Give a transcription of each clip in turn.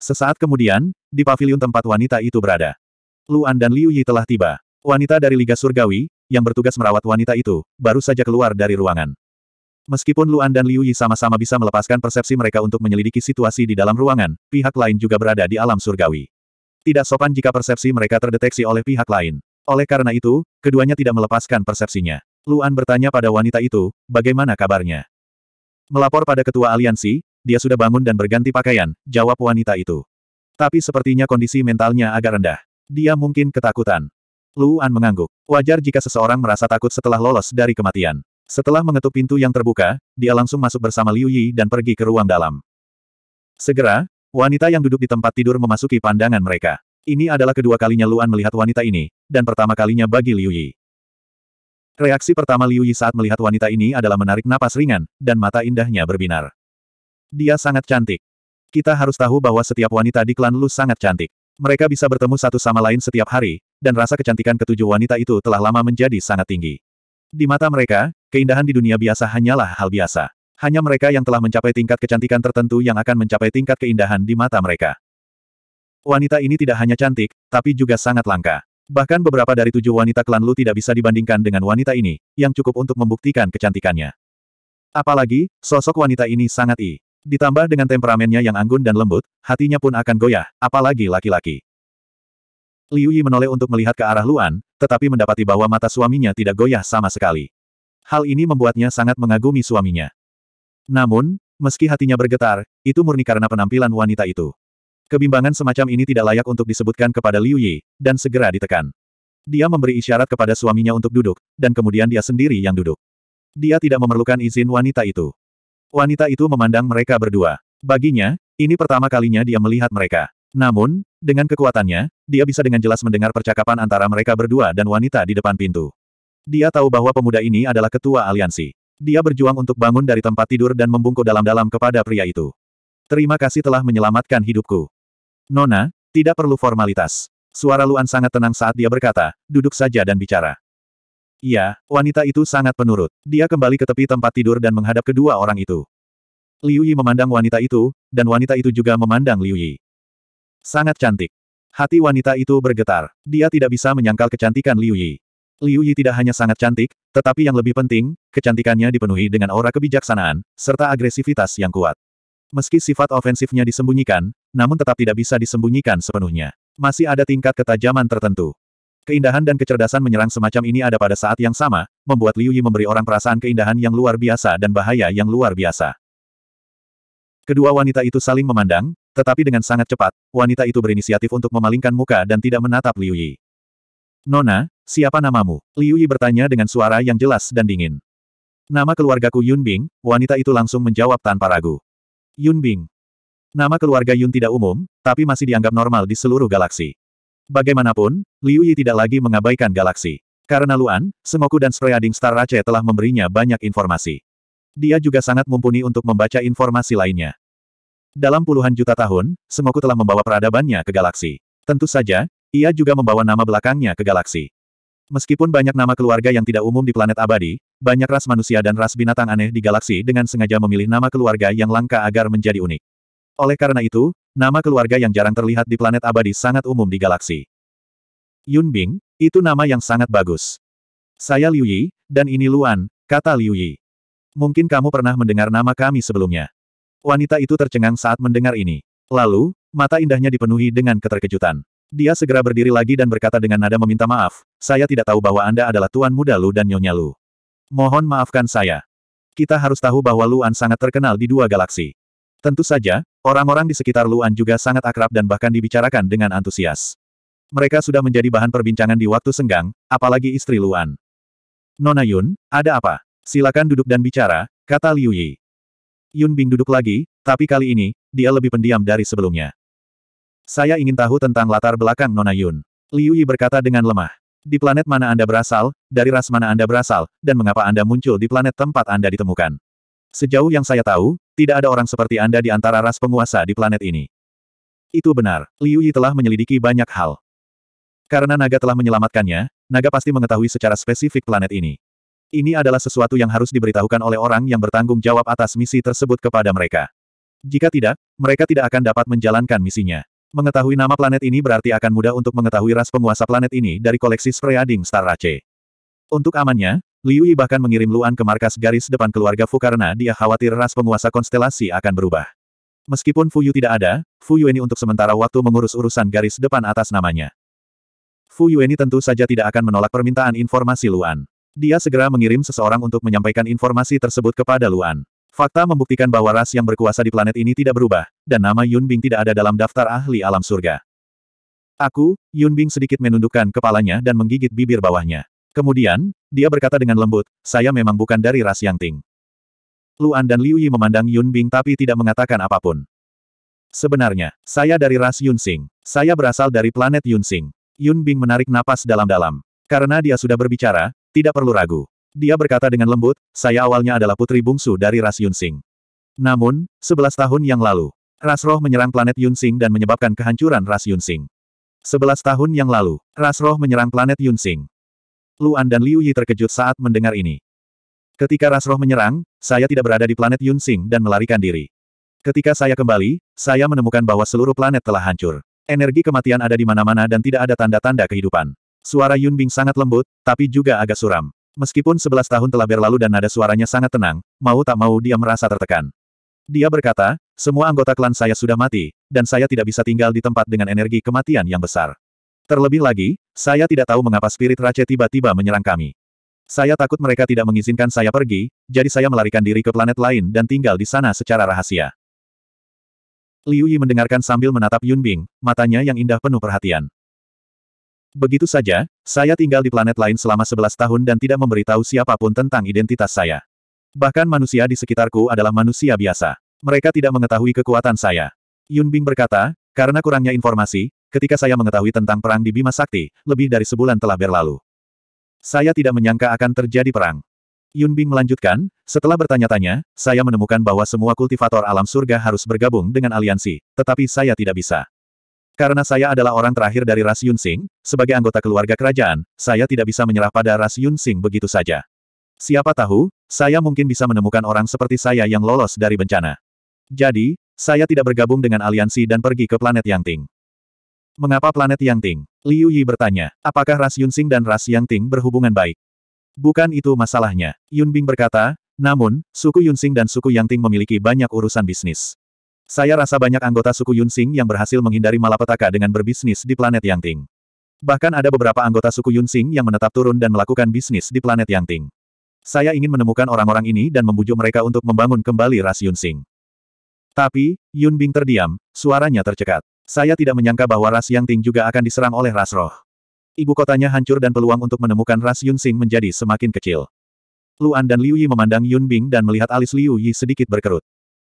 Sesaat kemudian, di pavilion tempat wanita itu berada. Luan dan Liu Yi telah tiba. Wanita dari Liga Surgawi, yang bertugas merawat wanita itu, baru saja keluar dari ruangan. Meskipun Luan dan Liu Yi sama-sama bisa melepaskan persepsi mereka untuk menyelidiki situasi di dalam ruangan, pihak lain juga berada di alam surgawi. Tidak sopan jika persepsi mereka terdeteksi oleh pihak lain. Oleh karena itu, keduanya tidak melepaskan persepsinya. Luan bertanya pada wanita itu, bagaimana kabarnya? Melapor pada ketua aliansi, dia sudah bangun dan berganti pakaian, jawab wanita itu. Tapi sepertinya kondisi mentalnya agak rendah. Dia mungkin ketakutan. Luan mengangguk. Wajar jika seseorang merasa takut setelah lolos dari kematian. Setelah mengetuk pintu yang terbuka, dia langsung masuk bersama Liu Yi dan pergi ke ruang dalam. Segera, wanita yang duduk di tempat tidur memasuki pandangan mereka. Ini adalah kedua kalinya Luan melihat wanita ini, dan pertama kalinya bagi Liu Yi. Reaksi pertama Liu Yi saat melihat wanita ini adalah menarik napas ringan, dan mata indahnya berbinar. Dia sangat cantik. Kita harus tahu bahwa setiap wanita di klan Lu sangat cantik. Mereka bisa bertemu satu sama lain setiap hari, dan rasa kecantikan ketujuh wanita itu telah lama menjadi sangat tinggi. Di mata mereka, keindahan di dunia biasa hanyalah hal biasa. Hanya mereka yang telah mencapai tingkat kecantikan tertentu yang akan mencapai tingkat keindahan di mata mereka. Wanita ini tidak hanya cantik, tapi juga sangat langka. Bahkan beberapa dari tujuh wanita klan Lu tidak bisa dibandingkan dengan wanita ini, yang cukup untuk membuktikan kecantikannya. Apalagi, sosok wanita ini sangat i. Ditambah dengan temperamennya yang anggun dan lembut, hatinya pun akan goyah, apalagi laki-laki. Liu Yi menoleh untuk melihat ke arah Luan, tetapi mendapati bahwa mata suaminya tidak goyah sama sekali. Hal ini membuatnya sangat mengagumi suaminya. Namun, meski hatinya bergetar, itu murni karena penampilan wanita itu. Kebimbangan semacam ini tidak layak untuk disebutkan kepada Liu Yi, dan segera ditekan. Dia memberi isyarat kepada suaminya untuk duduk, dan kemudian dia sendiri yang duduk. Dia tidak memerlukan izin wanita itu. Wanita itu memandang mereka berdua. Baginya, ini pertama kalinya dia melihat mereka. Namun, dengan kekuatannya, dia bisa dengan jelas mendengar percakapan antara mereka berdua dan wanita di depan pintu. Dia tahu bahwa pemuda ini adalah ketua aliansi. Dia berjuang untuk bangun dari tempat tidur dan membungkuk dalam-dalam kepada pria itu. Terima kasih telah menyelamatkan hidupku. Nona, tidak perlu formalitas. Suara Luan sangat tenang saat dia berkata, duduk saja dan bicara. Iya, wanita itu sangat penurut. Dia kembali ke tepi tempat tidur dan menghadap kedua orang itu. Liu Yi memandang wanita itu, dan wanita itu juga memandang Liu Yi. Sangat cantik. Hati wanita itu bergetar. Dia tidak bisa menyangkal kecantikan Liu Yi. Liu Yi tidak hanya sangat cantik, tetapi yang lebih penting, kecantikannya dipenuhi dengan aura kebijaksanaan, serta agresivitas yang kuat. Meski sifat ofensifnya disembunyikan, namun tetap tidak bisa disembunyikan sepenuhnya. Masih ada tingkat ketajaman tertentu. Keindahan dan kecerdasan menyerang semacam ini ada pada saat yang sama, membuat Liu Yi memberi orang perasaan keindahan yang luar biasa dan bahaya yang luar biasa. Kedua wanita itu saling memandang, tetapi dengan sangat cepat, wanita itu berinisiatif untuk memalingkan muka dan tidak menatap Liu Yi. Nona, siapa namamu? Liu Yi bertanya dengan suara yang jelas dan dingin. Nama keluargaku Yun Bing, wanita itu langsung menjawab tanpa ragu. Yun Bing. Nama keluarga Yun tidak umum, tapi masih dianggap normal di seluruh galaksi. Bagaimanapun, Liu Yi tidak lagi mengabaikan galaksi. Karena Luan, Semoku dan Spreading Star Rache telah memberinya banyak informasi. Dia juga sangat mumpuni untuk membaca informasi lainnya. Dalam puluhan juta tahun, Semoku telah membawa peradabannya ke galaksi. Tentu saja, ia juga membawa nama belakangnya ke galaksi. Meskipun banyak nama keluarga yang tidak umum di planet abadi, banyak ras manusia dan ras binatang aneh di galaksi dengan sengaja memilih nama keluarga yang langka agar menjadi unik. Oleh karena itu, nama keluarga yang jarang terlihat di planet abadi sangat umum di galaksi. Yun Bing, itu nama yang sangat bagus. Saya Liu Yi, dan ini Luan, kata Liu Yi. Mungkin kamu pernah mendengar nama kami sebelumnya. Wanita itu tercengang saat mendengar ini. Lalu, mata indahnya dipenuhi dengan keterkejutan. Dia segera berdiri lagi dan berkata dengan nada meminta maaf, saya tidak tahu bahwa Anda adalah Tuan Muda Lu dan Nyonya Lu. Mohon maafkan saya. Kita harus tahu bahwa Luan sangat terkenal di dua galaksi. Tentu saja, orang-orang di sekitar Luan juga sangat akrab dan bahkan dibicarakan dengan antusias. Mereka sudah menjadi bahan perbincangan di waktu senggang, apalagi istri Luan. Nona Yun, ada apa? Silakan duduk dan bicara, kata Liu Yi. Yun Bing duduk lagi, tapi kali ini, dia lebih pendiam dari sebelumnya. Saya ingin tahu tentang latar belakang Nona Yun. Liu Yi berkata dengan lemah. Di planet mana Anda berasal, dari ras mana Anda berasal, dan mengapa Anda muncul di planet tempat Anda ditemukan. Sejauh yang saya tahu, tidak ada orang seperti Anda di antara ras penguasa di planet ini. Itu benar, Liu Yi telah menyelidiki banyak hal. Karena naga telah menyelamatkannya, naga pasti mengetahui secara spesifik planet ini. Ini adalah sesuatu yang harus diberitahukan oleh orang yang bertanggung jawab atas misi tersebut kepada mereka. Jika tidak, mereka tidak akan dapat menjalankan misinya. Mengetahui nama planet ini berarti akan mudah untuk mengetahui ras penguasa planet ini dari koleksi Spreading Star Race. Untuk amannya, Liu Yi bahkan mengirim Luan ke markas garis depan keluarga Fu karena dia khawatir ras penguasa konstelasi akan berubah. Meskipun Fu Yu tidak ada, Fu Yu ini untuk sementara waktu mengurus urusan garis depan atas namanya. Fu ini tentu saja tidak akan menolak permintaan informasi Luan. Dia segera mengirim seseorang untuk menyampaikan informasi tersebut kepada Luan. Fakta membuktikan bahwa ras yang berkuasa di planet ini tidak berubah, dan nama Yun Bing tidak ada dalam daftar ahli alam surga. Aku, Yun Bing sedikit menundukkan kepalanya dan menggigit bibir bawahnya. Kemudian, dia berkata dengan lembut, saya memang bukan dari ras yang Ting. Luan dan Liu Yi memandang Yun Bing tapi tidak mengatakan apapun. Sebenarnya, saya dari ras Yun Sing. Saya berasal dari planet Yun Sing. Yun Bing menarik napas dalam-dalam. Karena dia sudah berbicara, tidak perlu ragu. Dia berkata dengan lembut, saya awalnya adalah putri bungsu dari ras Yunxing. Namun, sebelas tahun yang lalu, ras roh menyerang planet Yunxing dan menyebabkan kehancuran ras Yunxing. Sebelas tahun yang lalu, ras roh menyerang planet Yunxing. Luan dan Liu Yi terkejut saat mendengar ini. Ketika ras roh menyerang, saya tidak berada di planet Yunxing dan melarikan diri. Ketika saya kembali, saya menemukan bahwa seluruh planet telah hancur. Energi kematian ada di mana-mana dan tidak ada tanda-tanda kehidupan. Suara Yunbing sangat lembut, tapi juga agak suram. Meskipun sebelas tahun telah berlalu dan nada suaranya sangat tenang, mau tak mau dia merasa tertekan. Dia berkata, semua anggota klan saya sudah mati, dan saya tidak bisa tinggal di tempat dengan energi kematian yang besar. Terlebih lagi, saya tidak tahu mengapa spirit Rache tiba-tiba menyerang kami. Saya takut mereka tidak mengizinkan saya pergi, jadi saya melarikan diri ke planet lain dan tinggal di sana secara rahasia. Liu Yi mendengarkan sambil menatap Yun Bing, matanya yang indah penuh perhatian. Begitu saja, saya tinggal di planet lain selama 11 tahun dan tidak memberitahu siapapun tentang identitas saya. Bahkan manusia di sekitarku adalah manusia biasa. Mereka tidak mengetahui kekuatan saya. Yun Bing berkata, karena kurangnya informasi, ketika saya mengetahui tentang perang di Bima Sakti, lebih dari sebulan telah berlalu. Saya tidak menyangka akan terjadi perang. Yun Bing melanjutkan, setelah bertanya-tanya, saya menemukan bahwa semua kultivator alam surga harus bergabung dengan aliansi, tetapi saya tidak bisa. Karena saya adalah orang terakhir dari Ras Yun Sing, sebagai anggota keluarga kerajaan, saya tidak bisa menyerah pada Ras Yun Sing begitu saja. Siapa tahu, saya mungkin bisa menemukan orang seperti saya yang lolos dari bencana. Jadi, saya tidak bergabung dengan aliansi dan pergi ke planet Yang Ting. Mengapa planet Yang Ting? Liu Yi bertanya, apakah Ras Yun Sing dan Ras Yang Ting berhubungan baik? Bukan itu masalahnya, Yun Bing berkata, namun, suku Yun Sing dan suku Yang Ting memiliki banyak urusan bisnis. Saya rasa banyak anggota suku Yunxing yang berhasil menghindari malapetaka dengan berbisnis di planet Yangting. Bahkan ada beberapa anggota suku Yunxing yang menetap turun dan melakukan bisnis di planet Yangting. Saya ingin menemukan orang-orang ini dan membujuk mereka untuk membangun kembali ras Yunxing. Tapi, Yun Bing terdiam, suaranya tercekat. Saya tidak menyangka bahwa ras Yangting juga akan diserang oleh ras roh. Ibu kotanya hancur dan peluang untuk menemukan ras Yunsing menjadi semakin kecil. Luan dan Liu Yi memandang Yun Bing dan melihat alis Liu Yi sedikit berkerut.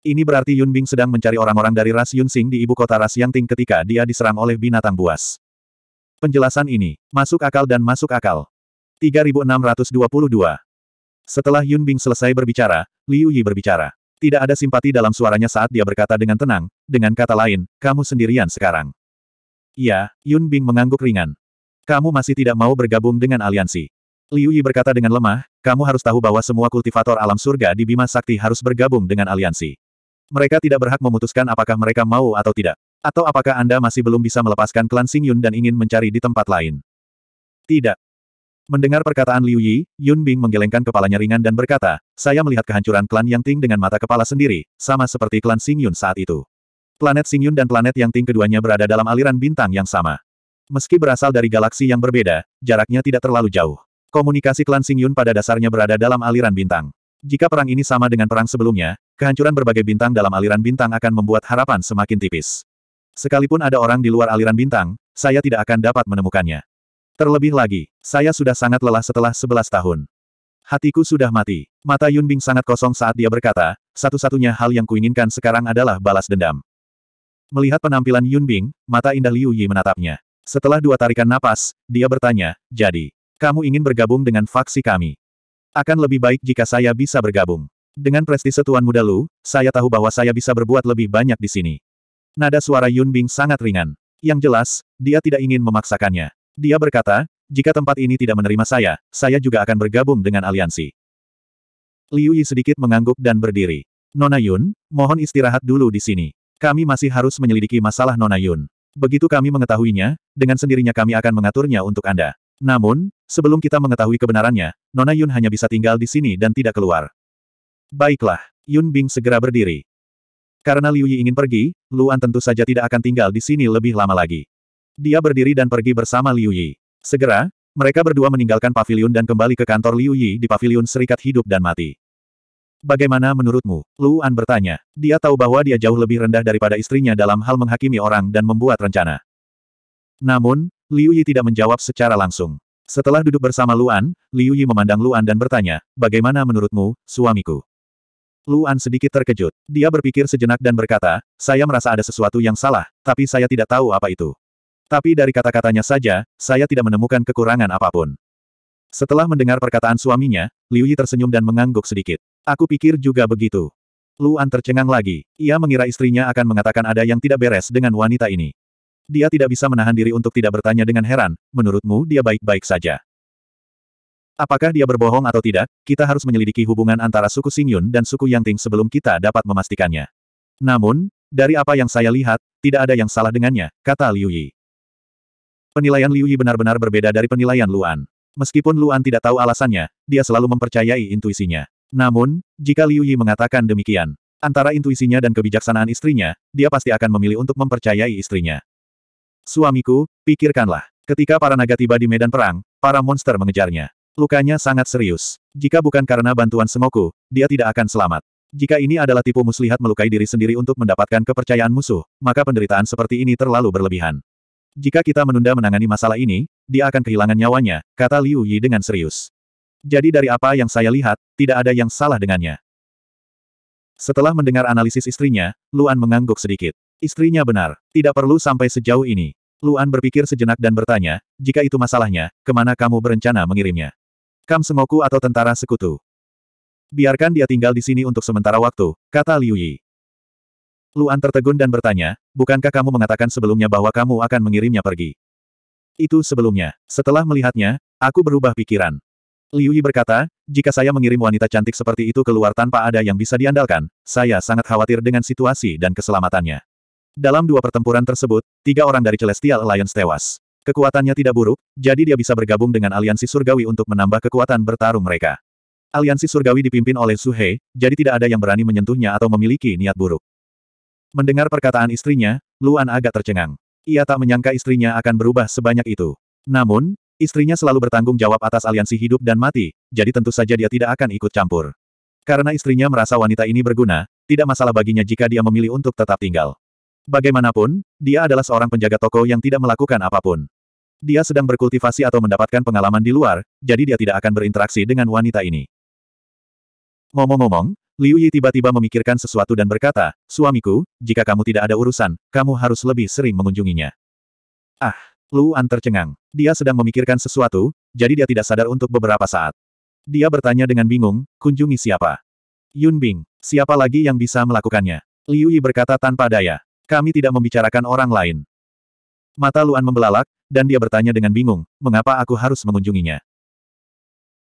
Ini berarti Yun Bing sedang mencari orang-orang dari ras Yun Sing di ibu kota ras Yang Ting ketika dia diserang oleh binatang buas. Penjelasan ini, masuk akal dan masuk akal. 3622 Setelah Yun Bing selesai berbicara, Liu Yi berbicara. Tidak ada simpati dalam suaranya saat dia berkata dengan tenang, dengan kata lain, kamu sendirian sekarang. Ya, Yun Bing mengangguk ringan. Kamu masih tidak mau bergabung dengan aliansi. Liu Yi berkata dengan lemah, kamu harus tahu bahwa semua kultivator alam surga di Bima Sakti harus bergabung dengan aliansi. Mereka tidak berhak memutuskan apakah mereka mau atau tidak. Atau apakah Anda masih belum bisa melepaskan klan Xing Yun dan ingin mencari di tempat lain. Tidak. Mendengar perkataan Liu Yi, Yun Bing menggelengkan kepalanya ringan dan berkata, saya melihat kehancuran klan Yang Ting dengan mata kepala sendiri, sama seperti klan Xing Yun saat itu. Planet Xing Yun dan planet Yang Ting keduanya berada dalam aliran bintang yang sama. Meski berasal dari galaksi yang berbeda, jaraknya tidak terlalu jauh. Komunikasi klan Xing Yun pada dasarnya berada dalam aliran bintang. Jika perang ini sama dengan perang sebelumnya, kehancuran berbagai bintang dalam aliran bintang akan membuat harapan semakin tipis. Sekalipun ada orang di luar aliran bintang, saya tidak akan dapat menemukannya. Terlebih lagi, saya sudah sangat lelah setelah 11 tahun. Hatiku sudah mati. Mata Yun Bing sangat kosong saat dia berkata, satu-satunya hal yang kuinginkan sekarang adalah balas dendam. Melihat penampilan Yun Bing, mata indah Liu Yi menatapnya. Setelah dua tarikan napas, dia bertanya, jadi, kamu ingin bergabung dengan faksi kami? Akan lebih baik jika saya bisa bergabung. Dengan prestise Tuan Muda Lu, saya tahu bahwa saya bisa berbuat lebih banyak di sini. Nada suara Yun Bing sangat ringan. Yang jelas, dia tidak ingin memaksakannya. Dia berkata, jika tempat ini tidak menerima saya, saya juga akan bergabung dengan aliansi. Liu Yi sedikit mengangguk dan berdiri. Nona Yun, mohon istirahat dulu di sini. Kami masih harus menyelidiki masalah Nona Yun. Begitu kami mengetahuinya, dengan sendirinya kami akan mengaturnya untuk Anda. Namun, sebelum kita mengetahui kebenarannya, Nona Yun hanya bisa tinggal di sini dan tidak keluar. Baiklah, Yun Bing segera berdiri. Karena Liu Yi ingin pergi, Luan tentu saja tidak akan tinggal di sini lebih lama lagi. Dia berdiri dan pergi bersama Liu Yi. Segera, mereka berdua meninggalkan pavilion dan kembali ke kantor Liu Yi di pavilion Serikat Hidup dan Mati. Bagaimana menurutmu? Luan bertanya. Dia tahu bahwa dia jauh lebih rendah daripada istrinya dalam hal menghakimi orang dan membuat rencana. Namun, Liu Yi tidak menjawab secara langsung. Setelah duduk bersama Luan, Liu Yi memandang Luan dan bertanya, bagaimana menurutmu, suamiku? Luan sedikit terkejut. Dia berpikir sejenak dan berkata, saya merasa ada sesuatu yang salah, tapi saya tidak tahu apa itu. Tapi dari kata-katanya saja, saya tidak menemukan kekurangan apapun. Setelah mendengar perkataan suaminya, Liu Yi tersenyum dan mengangguk sedikit. Aku pikir juga begitu. Luan tercengang lagi. Ia mengira istrinya akan mengatakan ada yang tidak beres dengan wanita ini. Dia tidak bisa menahan diri untuk tidak bertanya dengan heran, menurutmu dia baik-baik saja. Apakah dia berbohong atau tidak, kita harus menyelidiki hubungan antara suku Xingyun dan suku Yangting sebelum kita dapat memastikannya. Namun, dari apa yang saya lihat, tidak ada yang salah dengannya, kata Liu Yi. Penilaian Liu Yi benar-benar berbeda dari penilaian Luan. Meskipun Luan tidak tahu alasannya, dia selalu mempercayai intuisinya. Namun, jika Liu Yi mengatakan demikian, antara intuisinya dan kebijaksanaan istrinya, dia pasti akan memilih untuk mempercayai istrinya. Suamiku, pikirkanlah. Ketika para naga tiba di medan perang, para monster mengejarnya. Lukanya sangat serius. Jika bukan karena bantuan Semoku, dia tidak akan selamat. Jika ini adalah tipu muslihat melukai diri sendiri untuk mendapatkan kepercayaan musuh, maka penderitaan seperti ini terlalu berlebihan. Jika kita menunda menangani masalah ini, dia akan kehilangan nyawanya, kata Liu Yi dengan serius. Jadi dari apa yang saya lihat, tidak ada yang salah dengannya. Setelah mendengar analisis istrinya, Luan mengangguk sedikit. Istrinya benar, tidak perlu sampai sejauh ini. Luan berpikir sejenak dan bertanya, jika itu masalahnya, kemana kamu berencana mengirimnya? Kam Semoku atau tentara sekutu? Biarkan dia tinggal di sini untuk sementara waktu, kata Liu Yi. Luan tertegun dan bertanya, bukankah kamu mengatakan sebelumnya bahwa kamu akan mengirimnya pergi? Itu sebelumnya. Setelah melihatnya, aku berubah pikiran. Liu Yi berkata, jika saya mengirim wanita cantik seperti itu keluar tanpa ada yang bisa diandalkan, saya sangat khawatir dengan situasi dan keselamatannya. Dalam dua pertempuran tersebut, tiga orang dari Celestial Alliance tewas. Kekuatannya tidak buruk, jadi dia bisa bergabung dengan aliansi surgawi untuk menambah kekuatan bertarung mereka. Aliansi surgawi dipimpin oleh Suhei, jadi tidak ada yang berani menyentuhnya atau memiliki niat buruk. Mendengar perkataan istrinya, Luan agak tercengang. Ia tak menyangka istrinya akan berubah sebanyak itu. Namun, istrinya selalu bertanggung jawab atas aliansi hidup dan mati, jadi tentu saja dia tidak akan ikut campur. Karena istrinya merasa wanita ini berguna, tidak masalah baginya jika dia memilih untuk tetap tinggal. Bagaimanapun, dia adalah seorang penjaga toko yang tidak melakukan apapun. Dia sedang berkultivasi atau mendapatkan pengalaman di luar, jadi dia tidak akan berinteraksi dengan wanita ini. Ngomong-ngomong, Liu Yi tiba-tiba memikirkan sesuatu dan berkata, Suamiku, jika kamu tidak ada urusan, kamu harus lebih sering mengunjunginya. Ah, Lu Luan tercengang. Dia sedang memikirkan sesuatu, jadi dia tidak sadar untuk beberapa saat. Dia bertanya dengan bingung, kunjungi siapa? Yun Bing, siapa lagi yang bisa melakukannya? Liu Yi berkata tanpa daya. Kami tidak membicarakan orang lain. Mata Luan membelalak, dan dia bertanya dengan bingung, mengapa aku harus mengunjunginya.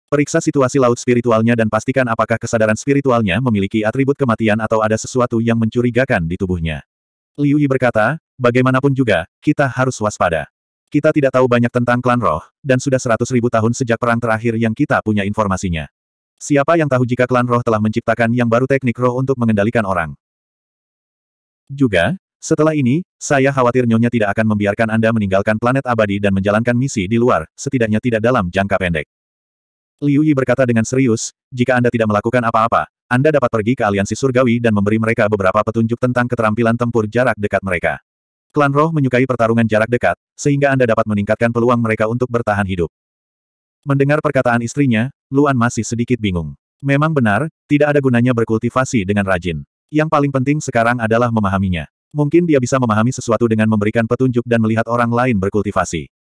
Periksa situasi laut spiritualnya dan pastikan apakah kesadaran spiritualnya memiliki atribut kematian atau ada sesuatu yang mencurigakan di tubuhnya. Liu Yi berkata, bagaimanapun juga, kita harus waspada. Kita tidak tahu banyak tentang klan roh, dan sudah seratus ribu tahun sejak perang terakhir yang kita punya informasinya. Siapa yang tahu jika klan roh telah menciptakan yang baru teknik roh untuk mengendalikan orang? Juga, setelah ini, saya khawatir Nyonya tidak akan membiarkan Anda meninggalkan planet abadi dan menjalankan misi di luar, setidaknya tidak dalam jangka pendek. Liu Yi berkata dengan serius, jika Anda tidak melakukan apa-apa, Anda dapat pergi ke aliansi surgawi dan memberi mereka beberapa petunjuk tentang keterampilan tempur jarak dekat mereka. Klan roh menyukai pertarungan jarak dekat, sehingga Anda dapat meningkatkan peluang mereka untuk bertahan hidup. Mendengar perkataan istrinya, Luan masih sedikit bingung. Memang benar, tidak ada gunanya berkultivasi dengan rajin. Yang paling penting sekarang adalah memahaminya. Mungkin dia bisa memahami sesuatu dengan memberikan petunjuk dan melihat orang lain berkultivasi.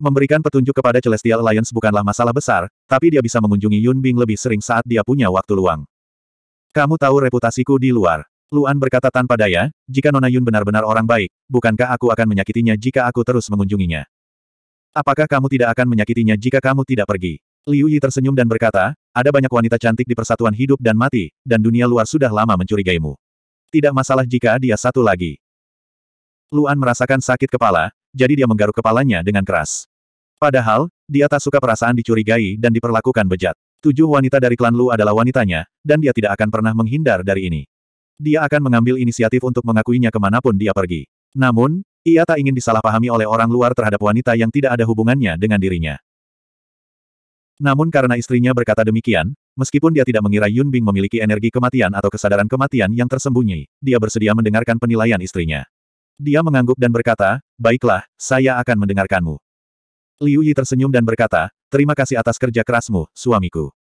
Memberikan petunjuk kepada Celestial Alliance bukanlah masalah besar, tapi dia bisa mengunjungi Yun Bing lebih sering saat dia punya waktu luang. Kamu tahu reputasiku di luar. Luan berkata tanpa daya, jika Nona Yun benar-benar orang baik, bukankah aku akan menyakitinya jika aku terus mengunjunginya? Apakah kamu tidak akan menyakitinya jika kamu tidak pergi? Liu Yi tersenyum dan berkata, ada banyak wanita cantik di persatuan hidup dan mati, dan dunia luar sudah lama mencurigaimu. Tidak masalah jika dia satu lagi. Luan merasakan sakit kepala, jadi dia menggaruk kepalanya dengan keras. Padahal, dia tak suka perasaan dicurigai dan diperlakukan bejat. Tujuh wanita dari klan Lu adalah wanitanya, dan dia tidak akan pernah menghindar dari ini. Dia akan mengambil inisiatif untuk mengakuinya kemanapun dia pergi. Namun, ia tak ingin disalahpahami oleh orang luar terhadap wanita yang tidak ada hubungannya dengan dirinya. Namun karena istrinya berkata demikian, meskipun dia tidak mengira Yun Bing memiliki energi kematian atau kesadaran kematian yang tersembunyi, dia bersedia mendengarkan penilaian istrinya. Dia mengangguk dan berkata, baiklah, saya akan mendengarkanmu. Liu Yi tersenyum dan berkata, terima kasih atas kerja kerasmu, suamiku.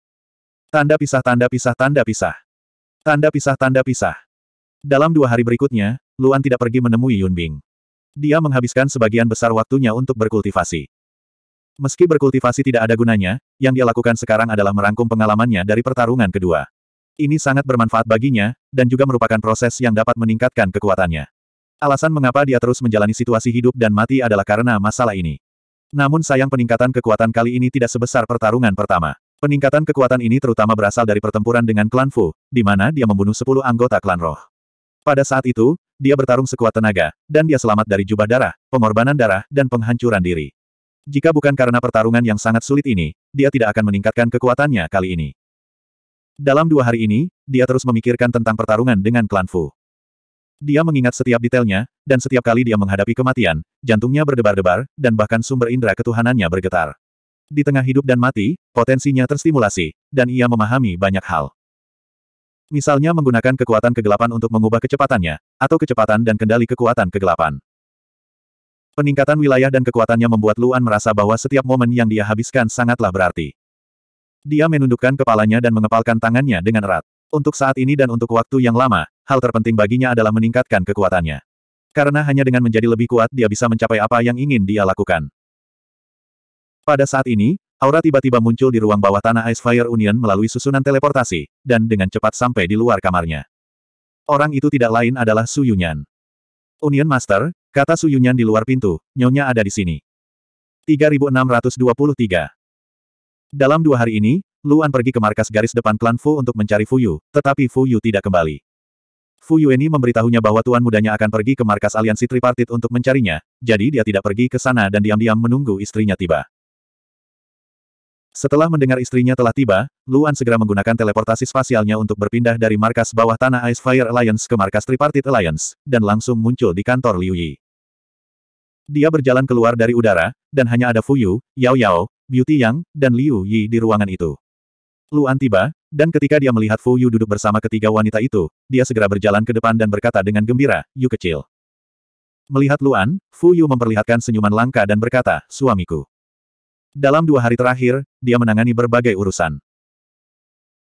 Tanda pisah tanda pisah tanda pisah. Tanda pisah tanda pisah. Dalam dua hari berikutnya, Luan tidak pergi menemui Yun Bing. Dia menghabiskan sebagian besar waktunya untuk berkultivasi. Meski berkultivasi tidak ada gunanya, yang dia lakukan sekarang adalah merangkum pengalamannya dari pertarungan kedua. Ini sangat bermanfaat baginya, dan juga merupakan proses yang dapat meningkatkan kekuatannya. Alasan mengapa dia terus menjalani situasi hidup dan mati adalah karena masalah ini. Namun sayang peningkatan kekuatan kali ini tidak sebesar pertarungan pertama. Peningkatan kekuatan ini terutama berasal dari pertempuran dengan klan Fu, di mana dia membunuh 10 anggota klan roh. Pada saat itu, dia bertarung sekuat tenaga, dan dia selamat dari jubah darah, pengorbanan darah, dan penghancuran diri. Jika bukan karena pertarungan yang sangat sulit ini, dia tidak akan meningkatkan kekuatannya kali ini. Dalam dua hari ini, dia terus memikirkan tentang pertarungan dengan klan Fu. Dia mengingat setiap detailnya, dan setiap kali dia menghadapi kematian, jantungnya berdebar-debar, dan bahkan sumber indera ketuhanannya bergetar. Di tengah hidup dan mati, potensinya terstimulasi, dan ia memahami banyak hal. Misalnya menggunakan kekuatan kegelapan untuk mengubah kecepatannya, atau kecepatan dan kendali kekuatan kegelapan. Peningkatan wilayah dan kekuatannya membuat Luan merasa bahwa setiap momen yang dia habiskan sangatlah berarti. Dia menundukkan kepalanya dan mengepalkan tangannya dengan erat. Untuk saat ini dan untuk waktu yang lama, hal terpenting baginya adalah meningkatkan kekuatannya. Karena hanya dengan menjadi lebih kuat dia bisa mencapai apa yang ingin dia lakukan. Pada saat ini, aura tiba-tiba muncul di ruang bawah tanah Ice Fire Union melalui susunan teleportasi, dan dengan cepat sampai di luar kamarnya. Orang itu tidak lain adalah Su Yunyan. Union Master, Kata Su Yunyan di luar pintu, nyonya ada di sini. 3623 Dalam dua hari ini, Luan pergi ke markas garis depan klan Fu untuk mencari Fu Yu, tetapi Fu Yu tidak kembali. Fuyu ini memberitahunya bahwa tuan mudanya akan pergi ke markas aliansi tripartit untuk mencarinya, jadi dia tidak pergi ke sana dan diam-diam menunggu istrinya tiba. Setelah mendengar istrinya telah tiba, Luan segera menggunakan teleportasi spasialnya untuk berpindah dari markas bawah tanah Ice Fire Alliance ke markas Tripartit Alliance, dan langsung muncul di kantor Liu Yi. Dia berjalan keluar dari udara, dan hanya ada Fuyu, Yao Yao, Beauty Yang, dan Liu Yi di ruangan itu. Luan tiba, dan ketika dia melihat Fu Yu duduk bersama ketiga wanita itu, dia segera berjalan ke depan dan berkata dengan gembira, Yu kecil. Melihat Luan, Fu Yu memperlihatkan senyuman langka dan berkata, suamiku. Dalam dua hari terakhir, dia menangani berbagai urusan.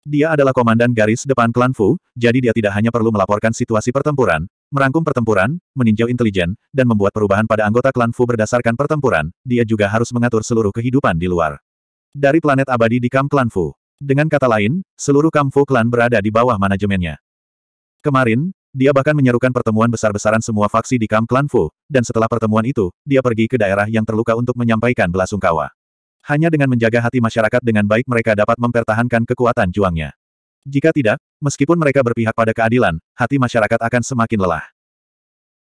Dia adalah komandan garis depan klan Fu, jadi dia tidak hanya perlu melaporkan situasi pertempuran, merangkum pertempuran, meninjau intelijen, dan membuat perubahan pada anggota klan Fu berdasarkan pertempuran, dia juga harus mengatur seluruh kehidupan di luar. Dari planet abadi di kamp klan Fu. Dengan kata lain, seluruh kamp Fu klan berada di bawah manajemennya. Kemarin, dia bahkan menyerukan pertemuan besar-besaran semua faksi di kamp klan Fu, dan setelah pertemuan itu, dia pergi ke daerah yang terluka untuk menyampaikan belasungkawa. Hanya dengan menjaga hati masyarakat dengan baik mereka dapat mempertahankan kekuatan juangnya. Jika tidak, meskipun mereka berpihak pada keadilan, hati masyarakat akan semakin lelah.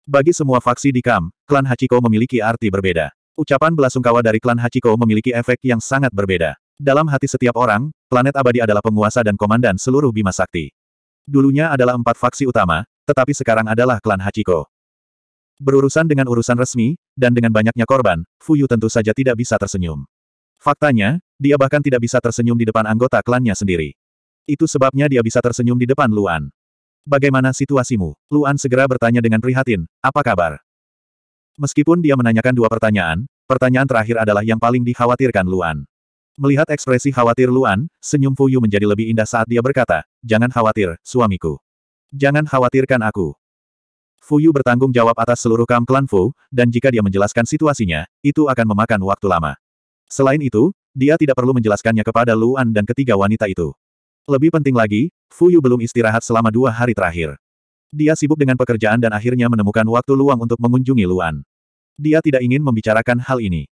Bagi semua faksi di KAM, klan Hachiko memiliki arti berbeda. Ucapan belasungkawa dari klan Hachiko memiliki efek yang sangat berbeda. Dalam hati setiap orang, planet abadi adalah penguasa dan komandan seluruh Bima Sakti. Dulunya adalah empat faksi utama, tetapi sekarang adalah klan Hachiko. Berurusan dengan urusan resmi, dan dengan banyaknya korban, Fuyu tentu saja tidak bisa tersenyum. Faktanya, dia bahkan tidak bisa tersenyum di depan anggota klannya sendiri. Itu sebabnya dia bisa tersenyum di depan Luan. Bagaimana situasimu? Luan segera bertanya dengan prihatin, apa kabar? Meskipun dia menanyakan dua pertanyaan, pertanyaan terakhir adalah yang paling dikhawatirkan Luan. Melihat ekspresi khawatir Luan, senyum Fuyu menjadi lebih indah saat dia berkata, Jangan khawatir, suamiku. Jangan khawatirkan aku. Fuyu bertanggung jawab atas seluruh kam klan Fu, dan jika dia menjelaskan situasinya, itu akan memakan waktu lama. Selain itu, dia tidak perlu menjelaskannya kepada Luan dan ketiga wanita itu. Lebih penting lagi, Fu Yu belum istirahat selama dua hari terakhir. Dia sibuk dengan pekerjaan dan akhirnya menemukan waktu luang untuk mengunjungi Luan. Dia tidak ingin membicarakan hal ini.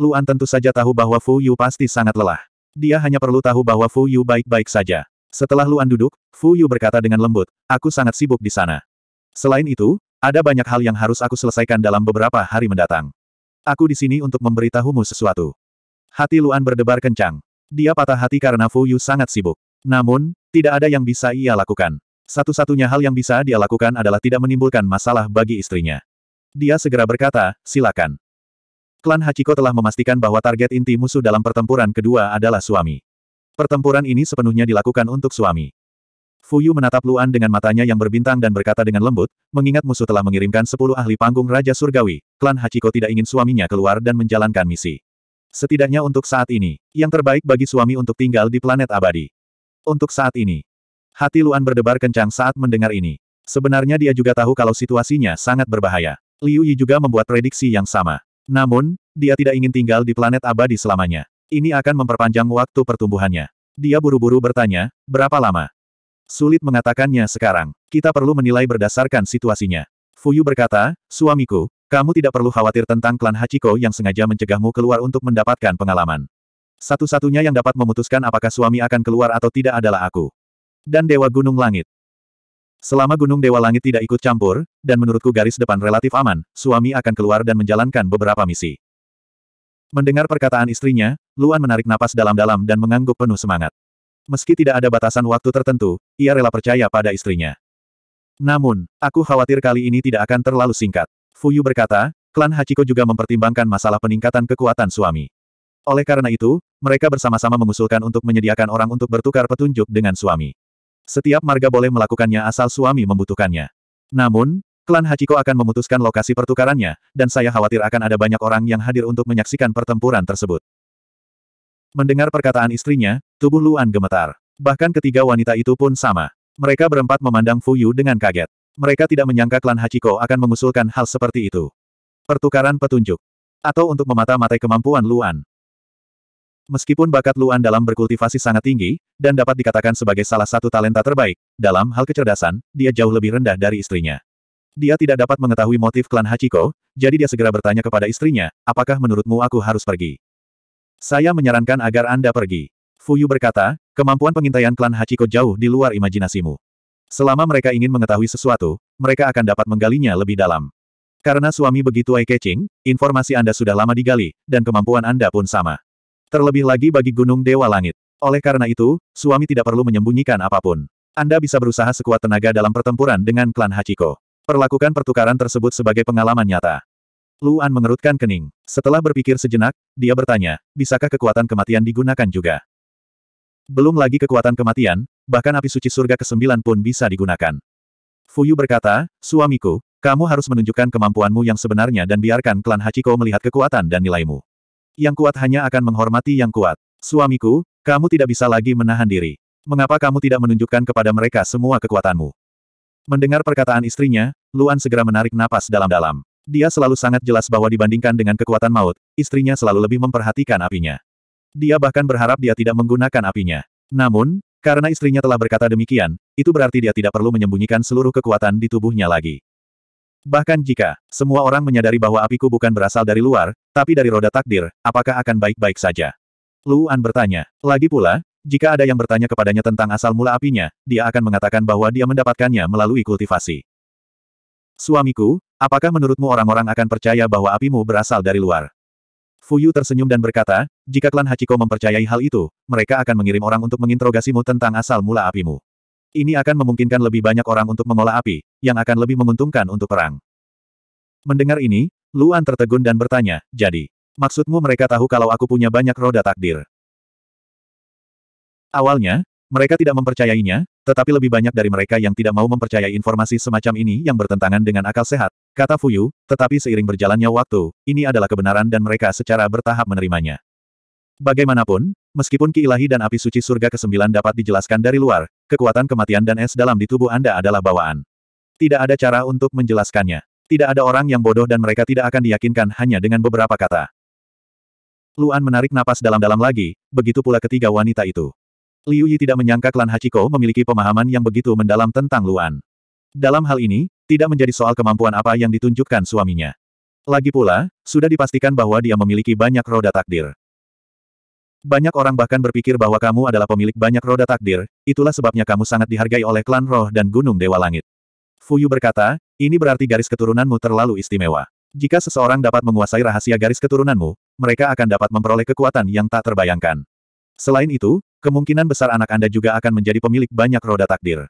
Luan tentu saja tahu bahwa Fu Yu pasti sangat lelah. Dia hanya perlu tahu bahwa Fu Yu baik-baik saja. Setelah Luan duduk, Fu Yu berkata dengan lembut, aku sangat sibuk di sana. Selain itu, ada banyak hal yang harus aku selesaikan dalam beberapa hari mendatang. Aku di sini untuk memberitahumu sesuatu. Hati Luan berdebar kencang. Dia patah hati karena Fu Yu sangat sibuk. Namun, tidak ada yang bisa ia lakukan. Satu-satunya hal yang bisa dia lakukan adalah tidak menimbulkan masalah bagi istrinya. Dia segera berkata, silakan. Klan Hachiko telah memastikan bahwa target inti musuh dalam pertempuran kedua adalah suami. Pertempuran ini sepenuhnya dilakukan untuk suami. Fuyu menatap Luan dengan matanya yang berbintang dan berkata dengan lembut, mengingat musuh telah mengirimkan sepuluh ahli panggung Raja Surgawi, klan Hachiko tidak ingin suaminya keluar dan menjalankan misi. Setidaknya untuk saat ini, yang terbaik bagi suami untuk tinggal di planet abadi. Untuk saat ini. Hati Luan berdebar kencang saat mendengar ini. Sebenarnya dia juga tahu kalau situasinya sangat berbahaya. Liu Yi juga membuat prediksi yang sama. Namun, dia tidak ingin tinggal di planet abadi selamanya. Ini akan memperpanjang waktu pertumbuhannya. Dia buru-buru bertanya, berapa lama? Sulit mengatakannya sekarang. Kita perlu menilai berdasarkan situasinya. Fuyu berkata, suamiku, kamu tidak perlu khawatir tentang klan Hachiko yang sengaja mencegahmu keluar untuk mendapatkan pengalaman. Satu-satunya yang dapat memutuskan apakah suami akan keluar atau tidak adalah aku. Dan Dewa Gunung Langit. Selama Gunung Dewa Langit tidak ikut campur, dan menurutku garis depan relatif aman, suami akan keluar dan menjalankan beberapa misi. Mendengar perkataan istrinya, Luan menarik napas dalam-dalam dan mengangguk penuh semangat. Meski tidak ada batasan waktu tertentu, ia rela percaya pada istrinya. Namun, aku khawatir kali ini tidak akan terlalu singkat. Fuyu berkata, klan Hachiko juga mempertimbangkan masalah peningkatan kekuatan suami. Oleh karena itu, mereka bersama-sama mengusulkan untuk menyediakan orang untuk bertukar petunjuk dengan suami. Setiap marga boleh melakukannya asal suami membutuhkannya. Namun, klan Hachiko akan memutuskan lokasi pertukarannya, dan saya khawatir akan ada banyak orang yang hadir untuk menyaksikan pertempuran tersebut. Mendengar perkataan istrinya, tubuh Luan gemetar. Bahkan ketiga wanita itu pun sama. Mereka berempat memandang Fuyu dengan kaget. Mereka tidak menyangka klan Hachiko akan mengusulkan hal seperti itu. Pertukaran petunjuk. Atau untuk memata-matai kemampuan Luan. Meskipun bakat Luan dalam berkultivasi sangat tinggi, dan dapat dikatakan sebagai salah satu talenta terbaik, dalam hal kecerdasan, dia jauh lebih rendah dari istrinya. Dia tidak dapat mengetahui motif klan Hachiko, jadi dia segera bertanya kepada istrinya, apakah menurutmu aku harus pergi? Saya menyarankan agar Anda pergi. Fuyu berkata, kemampuan pengintaian klan Hachiko jauh di luar imajinasimu. Selama mereka ingin mengetahui sesuatu, mereka akan dapat menggalinya lebih dalam. Karena suami begitu eye-catching, informasi Anda sudah lama digali, dan kemampuan Anda pun sama. Terlebih lagi bagi Gunung Dewa Langit. Oleh karena itu, suami tidak perlu menyembunyikan apapun. Anda bisa berusaha sekuat tenaga dalam pertempuran dengan klan Hachiko. Perlakukan pertukaran tersebut sebagai pengalaman nyata. Luan mengerutkan kening. Setelah berpikir sejenak, dia bertanya, bisakah kekuatan kematian digunakan juga? Belum lagi kekuatan kematian, bahkan api suci surga ke-9 pun bisa digunakan. Fuyu berkata, suamiku, kamu harus menunjukkan kemampuanmu yang sebenarnya dan biarkan klan Hachiko melihat kekuatan dan nilaimu. Yang kuat hanya akan menghormati yang kuat. Suamiku, kamu tidak bisa lagi menahan diri. Mengapa kamu tidak menunjukkan kepada mereka semua kekuatanmu? Mendengar perkataan istrinya, Luan segera menarik napas dalam-dalam. Dia selalu sangat jelas bahwa dibandingkan dengan kekuatan maut, istrinya selalu lebih memperhatikan apinya. Dia bahkan berharap dia tidak menggunakan apinya. Namun, karena istrinya telah berkata demikian, itu berarti dia tidak perlu menyembunyikan seluruh kekuatan di tubuhnya lagi. Bahkan jika semua orang menyadari bahwa apiku bukan berasal dari luar, tapi dari roda takdir, apakah akan baik-baik saja? Luan bertanya. Lagi pula, jika ada yang bertanya kepadanya tentang asal mula apinya, dia akan mengatakan bahwa dia mendapatkannya melalui kultivasi. Suamiku, apakah menurutmu orang-orang akan percaya bahwa apimu berasal dari luar? Fuyu tersenyum dan berkata, jika klan Hachiko mempercayai hal itu, mereka akan mengirim orang untuk menginterogasimu tentang asal mula apimu. Ini akan memungkinkan lebih banyak orang untuk mengolah api, yang akan lebih menguntungkan untuk perang. Mendengar ini, Luan tertegun dan bertanya, jadi, maksudmu mereka tahu kalau aku punya banyak roda takdir? Awalnya, mereka tidak mempercayainya, tetapi lebih banyak dari mereka yang tidak mau mempercayai informasi semacam ini yang bertentangan dengan akal sehat, Kata Fuyu, tetapi seiring berjalannya waktu, ini adalah kebenaran dan mereka secara bertahap menerimanya. Bagaimanapun, meskipun ki ilahi dan api suci surga ke-9 dapat dijelaskan dari luar, kekuatan kematian dan es dalam di tubuh Anda adalah bawaan. Tidak ada cara untuk menjelaskannya. Tidak ada orang yang bodoh dan mereka tidak akan diyakinkan hanya dengan beberapa kata. Luan menarik napas dalam-dalam lagi, begitu pula ketiga wanita itu. Liu Yi tidak menyangka klan Hachiko memiliki pemahaman yang begitu mendalam tentang Luan. Dalam hal ini, tidak menjadi soal kemampuan apa yang ditunjukkan suaminya. Lagi pula, sudah dipastikan bahwa dia memiliki banyak roda takdir. Banyak orang bahkan berpikir bahwa kamu adalah pemilik banyak roda takdir, itulah sebabnya kamu sangat dihargai oleh klan roh dan gunung dewa langit. Fuyu berkata, ini berarti garis keturunanmu terlalu istimewa. Jika seseorang dapat menguasai rahasia garis keturunanmu, mereka akan dapat memperoleh kekuatan yang tak terbayangkan. Selain itu, kemungkinan besar anak Anda juga akan menjadi pemilik banyak roda takdir.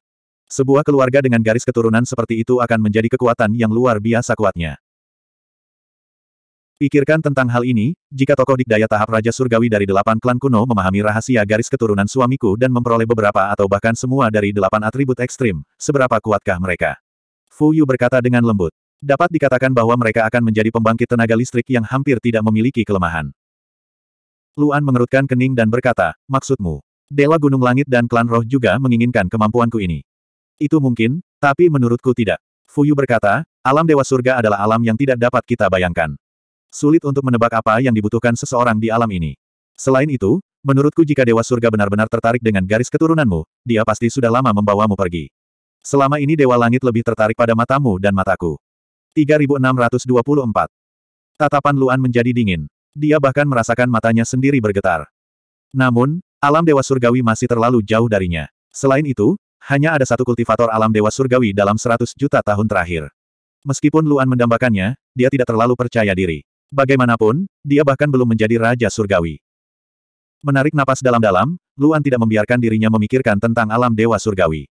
Sebuah keluarga dengan garis keturunan seperti itu akan menjadi kekuatan yang luar biasa kuatnya. Pikirkan tentang hal ini, jika tokoh dikdaya tahap Raja Surgawi dari delapan klan kuno memahami rahasia garis keturunan suamiku dan memperoleh beberapa atau bahkan semua dari delapan atribut ekstrim, seberapa kuatkah mereka? Fu Yu berkata dengan lembut. Dapat dikatakan bahwa mereka akan menjadi pembangkit tenaga listrik yang hampir tidak memiliki kelemahan. Luan mengerutkan kening dan berkata, maksudmu, Dewa Gunung Langit dan Klan Roh juga menginginkan kemampuanku ini. Itu mungkin, tapi menurutku tidak. Fuyu berkata, alam dewa surga adalah alam yang tidak dapat kita bayangkan. Sulit untuk menebak apa yang dibutuhkan seseorang di alam ini. Selain itu, menurutku jika dewa surga benar-benar tertarik dengan garis keturunanmu, dia pasti sudah lama membawamu pergi. Selama ini dewa langit lebih tertarik pada matamu dan mataku. 3624 Tatapan Luan menjadi dingin. Dia bahkan merasakan matanya sendiri bergetar. Namun, alam dewa surgawi masih terlalu jauh darinya. Selain itu, hanya ada satu kultivator alam dewa surgawi dalam seratus juta tahun terakhir. Meskipun Luan mendambakannya, dia tidak terlalu percaya diri. Bagaimanapun, dia bahkan belum menjadi raja surgawi. Menarik napas dalam-dalam, Luan tidak membiarkan dirinya memikirkan tentang alam dewa surgawi.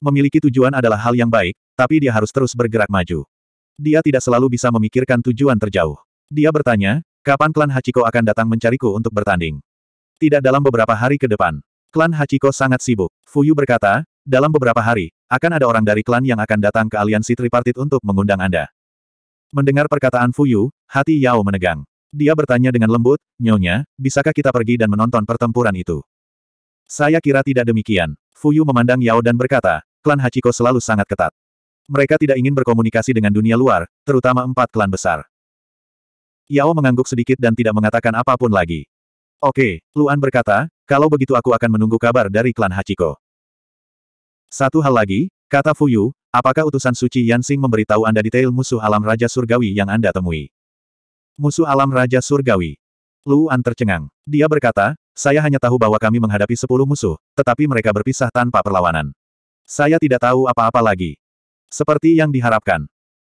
Memiliki tujuan adalah hal yang baik, tapi dia harus terus bergerak maju. Dia tidak selalu bisa memikirkan tujuan terjauh. Dia bertanya, kapan klan Hachiko akan datang mencariku untuk bertanding? Tidak dalam beberapa hari ke depan. Klan Hachiko sangat sibuk. Fuyu berkata, dalam beberapa hari, akan ada orang dari klan yang akan datang ke aliansi tripartit untuk mengundang Anda. Mendengar perkataan Fuyu, hati Yao menegang. Dia bertanya dengan lembut, Nyonya, bisakah kita pergi dan menonton pertempuran itu? Saya kira tidak demikian. Fuyu memandang Yao dan berkata, klan Hachiko selalu sangat ketat. Mereka tidak ingin berkomunikasi dengan dunia luar, terutama empat klan besar. Yao mengangguk sedikit dan tidak mengatakan apapun lagi. Oke, Luan berkata, kalau begitu aku akan menunggu kabar dari klan Hachiko. Satu hal lagi, kata Fuyu, apakah utusan suci Yansing memberitahu Anda detail musuh alam Raja Surgawi yang Anda temui? Musuh alam Raja Surgawi. Luan tercengang. Dia berkata, saya hanya tahu bahwa kami menghadapi sepuluh musuh, tetapi mereka berpisah tanpa perlawanan. Saya tidak tahu apa-apa lagi. Seperti yang diharapkan.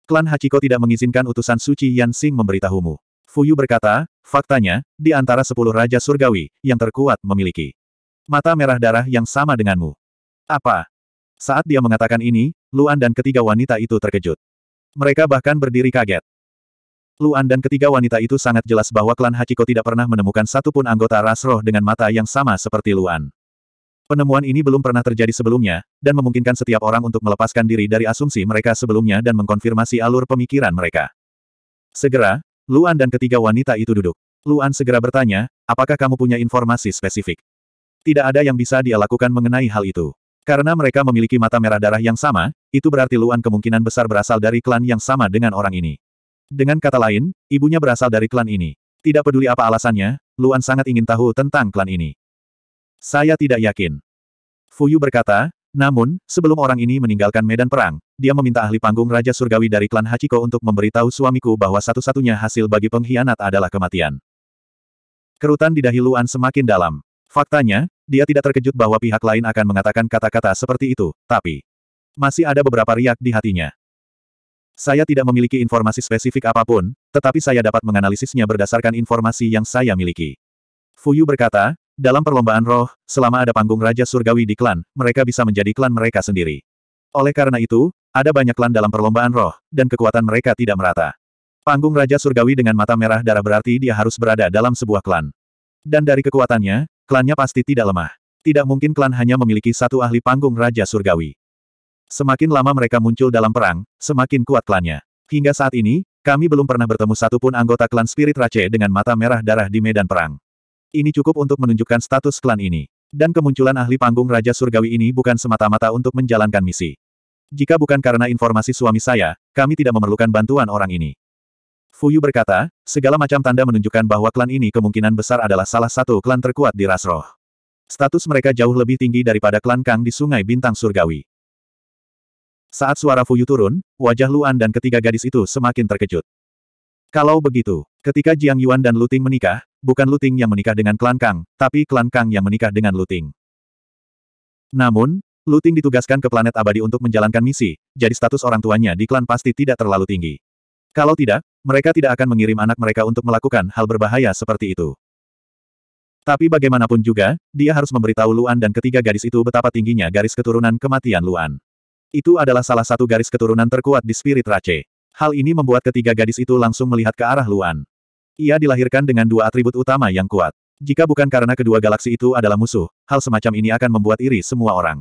Klan Hachiko tidak mengizinkan utusan suci Yansing memberitahumu. Fuyu berkata, faktanya, di antara sepuluh Raja Surgawi, yang terkuat memiliki mata merah darah yang sama denganmu. Apa? Saat dia mengatakan ini, Luan dan ketiga wanita itu terkejut. Mereka bahkan berdiri kaget. Luan dan ketiga wanita itu sangat jelas bahwa klan Hachiko tidak pernah menemukan satupun anggota ras roh dengan mata yang sama seperti Luan. Penemuan ini belum pernah terjadi sebelumnya, dan memungkinkan setiap orang untuk melepaskan diri dari asumsi mereka sebelumnya dan mengkonfirmasi alur pemikiran mereka. Segera, Luan dan ketiga wanita itu duduk. Luan segera bertanya, apakah kamu punya informasi spesifik? Tidak ada yang bisa dia lakukan mengenai hal itu. Karena mereka memiliki mata merah darah yang sama, itu berarti Luan kemungkinan besar berasal dari klan yang sama dengan orang ini. Dengan kata lain, ibunya berasal dari klan ini. Tidak peduli apa alasannya, Luan sangat ingin tahu tentang klan ini. Saya tidak yakin. Fuyu berkata, namun, sebelum orang ini meninggalkan medan perang, dia meminta ahli panggung Raja Surgawi dari klan Hachiko untuk memberitahu suamiku bahwa satu-satunya hasil bagi pengkhianat adalah kematian. Kerutan di dahi Luan semakin dalam. Faktanya, dia tidak terkejut bahwa pihak lain akan mengatakan kata-kata seperti itu, tapi masih ada beberapa riak di hatinya. Saya tidak memiliki informasi spesifik apapun, tetapi saya dapat menganalisisnya berdasarkan informasi yang saya miliki. Fuyu berkata, dalam perlombaan roh, selama ada panggung Raja Surgawi di klan, mereka bisa menjadi klan mereka sendiri. Oleh karena itu, ada banyak klan dalam perlombaan roh, dan kekuatan mereka tidak merata. Panggung Raja Surgawi dengan mata merah darah berarti dia harus berada dalam sebuah klan. Dan dari kekuatannya, Klannya pasti tidak lemah. Tidak mungkin klan hanya memiliki satu ahli panggung Raja Surgawi. Semakin lama mereka muncul dalam perang, semakin kuat klannya. Hingga saat ini, kami belum pernah bertemu satupun anggota klan Spirit Rache dengan mata merah darah di medan perang. Ini cukup untuk menunjukkan status klan ini. Dan kemunculan ahli panggung Raja Surgawi ini bukan semata-mata untuk menjalankan misi. Jika bukan karena informasi suami saya, kami tidak memerlukan bantuan orang ini. Fuyu berkata, segala macam tanda menunjukkan bahwa klan ini kemungkinan besar adalah salah satu klan terkuat di Rasroh. Status mereka jauh lebih tinggi daripada klan Kang di Sungai Bintang Surgawi. Saat suara Fuyu turun, wajah Luan dan ketiga gadis itu semakin terkejut. Kalau begitu, ketika Jiang Yuan dan Luting menikah, bukan Luting yang menikah dengan klan Kang, tapi klan Kang yang menikah dengan Luting. Namun, Luting ditugaskan ke planet abadi untuk menjalankan misi, jadi status orang tuanya di klan pasti tidak terlalu tinggi. Kalau tidak, mereka tidak akan mengirim anak mereka untuk melakukan hal berbahaya seperti itu. Tapi bagaimanapun juga, dia harus memberitahu Luan dan ketiga gadis itu betapa tingginya garis keturunan kematian Luan. Itu adalah salah satu garis keturunan terkuat di spirit Rache. Hal ini membuat ketiga gadis itu langsung melihat ke arah Luan. Ia dilahirkan dengan dua atribut utama yang kuat. Jika bukan karena kedua galaksi itu adalah musuh, hal semacam ini akan membuat iri semua orang.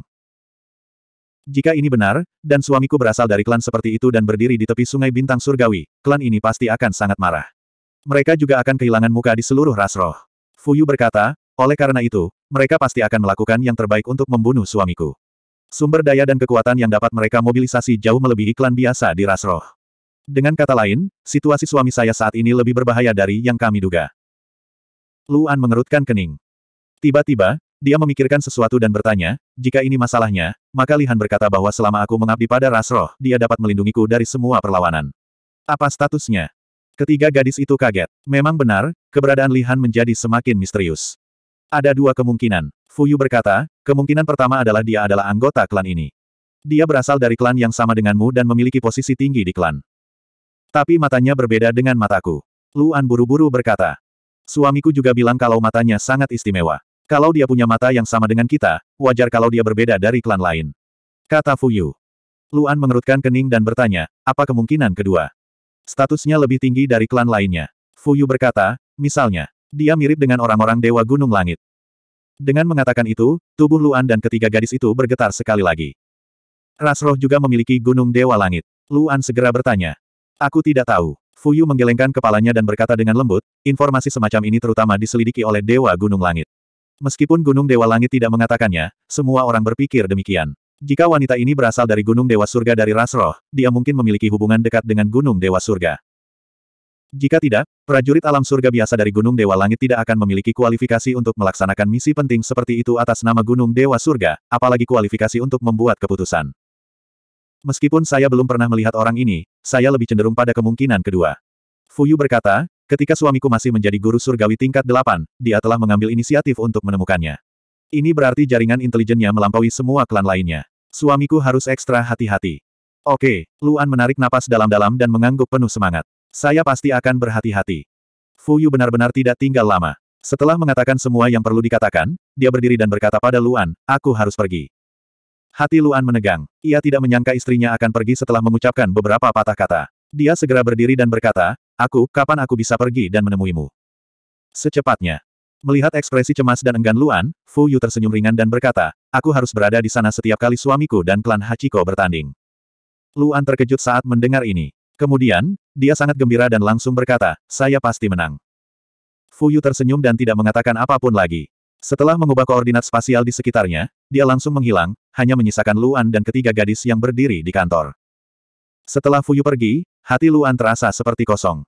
Jika ini benar, dan suamiku berasal dari klan seperti itu dan berdiri di tepi sungai bintang surgawi, klan ini pasti akan sangat marah. Mereka juga akan kehilangan muka di seluruh Rasroh. Fuyu berkata, oleh karena itu, mereka pasti akan melakukan yang terbaik untuk membunuh suamiku. Sumber daya dan kekuatan yang dapat mereka mobilisasi jauh melebihi klan biasa di Rasroh. Dengan kata lain, situasi suami saya saat ini lebih berbahaya dari yang kami duga. Luan mengerutkan kening. Tiba-tiba, dia memikirkan sesuatu dan bertanya, jika ini masalahnya, maka Lihan berkata bahwa selama aku mengabdi pada ras roh, dia dapat melindungiku dari semua perlawanan. Apa statusnya? Ketiga gadis itu kaget. Memang benar, keberadaan Lihan menjadi semakin misterius. Ada dua kemungkinan. Fuyu berkata, kemungkinan pertama adalah dia adalah anggota klan ini. Dia berasal dari klan yang sama denganmu dan memiliki posisi tinggi di klan. Tapi matanya berbeda dengan mataku. Luan buru-buru berkata. Suamiku juga bilang kalau matanya sangat istimewa. Kalau dia punya mata yang sama dengan kita, wajar kalau dia berbeda dari klan lain. Kata Fuyu. Luan mengerutkan kening dan bertanya, apa kemungkinan kedua? Statusnya lebih tinggi dari klan lainnya. Fuyu berkata, misalnya, dia mirip dengan orang-orang Dewa Gunung Langit. Dengan mengatakan itu, tubuh Luan dan ketiga gadis itu bergetar sekali lagi. Rasroh juga memiliki Gunung Dewa Langit. Luan segera bertanya. Aku tidak tahu. Fuyu menggelengkan kepalanya dan berkata dengan lembut, informasi semacam ini terutama diselidiki oleh Dewa Gunung Langit. Meskipun Gunung Dewa Langit tidak mengatakannya, semua orang berpikir demikian. Jika wanita ini berasal dari Gunung Dewa Surga dari Rasroh, dia mungkin memiliki hubungan dekat dengan Gunung Dewa Surga. Jika tidak, prajurit alam surga biasa dari Gunung Dewa Langit tidak akan memiliki kualifikasi untuk melaksanakan misi penting seperti itu atas nama Gunung Dewa Surga, apalagi kualifikasi untuk membuat keputusan. Meskipun saya belum pernah melihat orang ini, saya lebih cenderung pada kemungkinan kedua. Fuyu berkata, Ketika suamiku masih menjadi guru surgawi tingkat delapan, dia telah mengambil inisiatif untuk menemukannya. Ini berarti jaringan intelijennya melampaui semua klan lainnya. Suamiku harus ekstra hati-hati. Oke, Luan menarik napas dalam-dalam dan mengangguk penuh semangat. Saya pasti akan berhati-hati. Fu Yu benar-benar tidak tinggal lama. Setelah mengatakan semua yang perlu dikatakan, dia berdiri dan berkata pada Luan, aku harus pergi. Hati Luan menegang. Ia tidak menyangka istrinya akan pergi setelah mengucapkan beberapa patah kata. Dia segera berdiri dan berkata, Aku, kapan aku bisa pergi dan menemuimu? Secepatnya. Melihat ekspresi cemas dan enggan Luan, Fu Yu tersenyum ringan dan berkata, Aku harus berada di sana setiap kali suamiku dan klan Hachiko bertanding. Luan terkejut saat mendengar ini. Kemudian, dia sangat gembira dan langsung berkata, Saya pasti menang. Fu Yu tersenyum dan tidak mengatakan apapun lagi. Setelah mengubah koordinat spasial di sekitarnya, dia langsung menghilang, hanya menyisakan Luan dan ketiga gadis yang berdiri di kantor. Setelah Fuyu pergi, hati Luan terasa seperti kosong.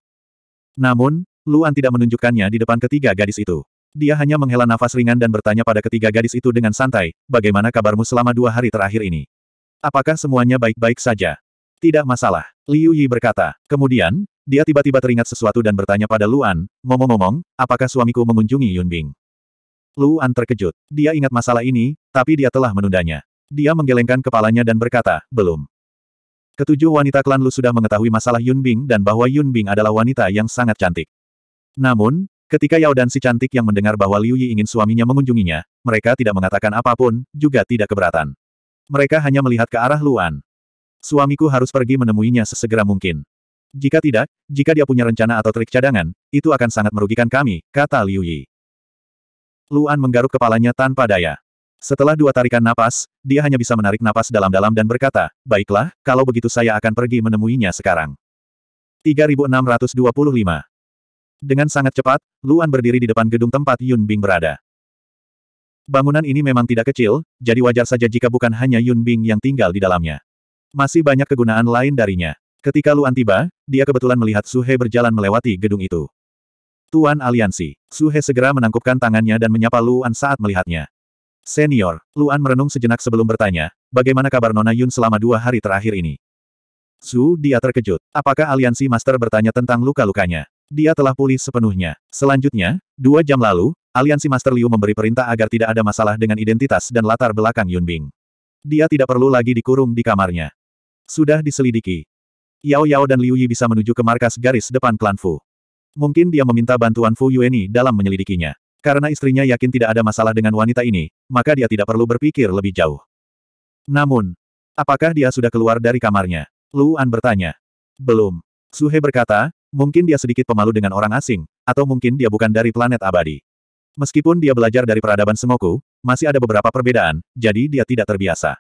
Namun, Luan tidak menunjukkannya di depan ketiga gadis itu. Dia hanya menghela nafas ringan dan bertanya pada ketiga gadis itu dengan santai, bagaimana kabarmu selama dua hari terakhir ini? Apakah semuanya baik-baik saja? Tidak masalah, Liu Yi berkata. Kemudian, dia tiba-tiba teringat sesuatu dan bertanya pada Luan, ngomong-ngomong, apakah suamiku mengunjungi Yunbing? Luan terkejut. Dia ingat masalah ini, tapi dia telah menundanya. Dia menggelengkan kepalanya dan berkata, belum. Ketujuh wanita klan Lu sudah mengetahui masalah Yun Bing dan bahwa Yun Bing adalah wanita yang sangat cantik. Namun, ketika Yao dan si cantik yang mendengar bahwa Liu Yi ingin suaminya mengunjunginya, mereka tidak mengatakan apapun, juga tidak keberatan. Mereka hanya melihat ke arah Luan. Suamiku harus pergi menemuinya sesegera mungkin. Jika tidak, jika dia punya rencana atau trik cadangan, itu akan sangat merugikan kami, kata Liu Yi. Luan menggaruk kepalanya tanpa daya. Setelah dua tarikan napas, dia hanya bisa menarik napas dalam-dalam dan berkata, Baiklah, kalau begitu saya akan pergi menemuinya sekarang. 3625 Dengan sangat cepat, Luan berdiri di depan gedung tempat Yun Bing berada. Bangunan ini memang tidak kecil, jadi wajar saja jika bukan hanya Yun Bing yang tinggal di dalamnya. Masih banyak kegunaan lain darinya. Ketika Luan tiba, dia kebetulan melihat Suhe berjalan melewati gedung itu. Tuan Aliansi, Suhe segera menangkupkan tangannya dan menyapa Luan saat melihatnya. Senior, Luan merenung sejenak sebelum bertanya, bagaimana kabar Nona Yun selama dua hari terakhir ini? Su, dia terkejut. Apakah aliansi master bertanya tentang luka-lukanya? Dia telah pulih sepenuhnya. Selanjutnya, dua jam lalu, aliansi master Liu memberi perintah agar tidak ada masalah dengan identitas dan latar belakang Yun Bing. Dia tidak perlu lagi dikurung di kamarnya. Sudah diselidiki. Yao Yao dan Liu Yi bisa menuju ke markas garis depan klan Fu. Mungkin dia meminta bantuan Fu Yueni dalam menyelidikinya. Karena istrinya yakin tidak ada masalah dengan wanita ini, maka dia tidak perlu berpikir lebih jauh. Namun, apakah dia sudah keluar dari kamarnya? Luan bertanya. Belum. Suhe berkata, mungkin dia sedikit pemalu dengan orang asing, atau mungkin dia bukan dari planet abadi. Meskipun dia belajar dari peradaban semoku, masih ada beberapa perbedaan, jadi dia tidak terbiasa.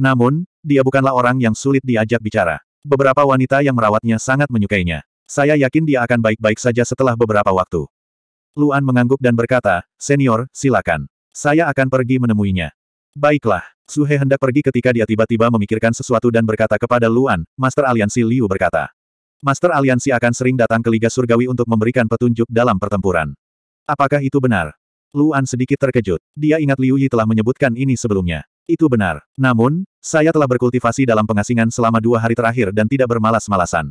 Namun, dia bukanlah orang yang sulit diajak bicara. Beberapa wanita yang merawatnya sangat menyukainya. Saya yakin dia akan baik-baik saja setelah beberapa waktu. Luan mengangguk dan berkata, Senior, silakan. Saya akan pergi menemuinya. Baiklah. Suhe hendak pergi ketika dia tiba-tiba memikirkan sesuatu dan berkata kepada Luan, Master Aliansi Liu berkata. Master Aliansi akan sering datang ke Liga Surgawi untuk memberikan petunjuk dalam pertempuran. Apakah itu benar? Luan sedikit terkejut. Dia ingat Liu Yi telah menyebutkan ini sebelumnya. Itu benar. Namun, saya telah berkultivasi dalam pengasingan selama dua hari terakhir dan tidak bermalas-malasan.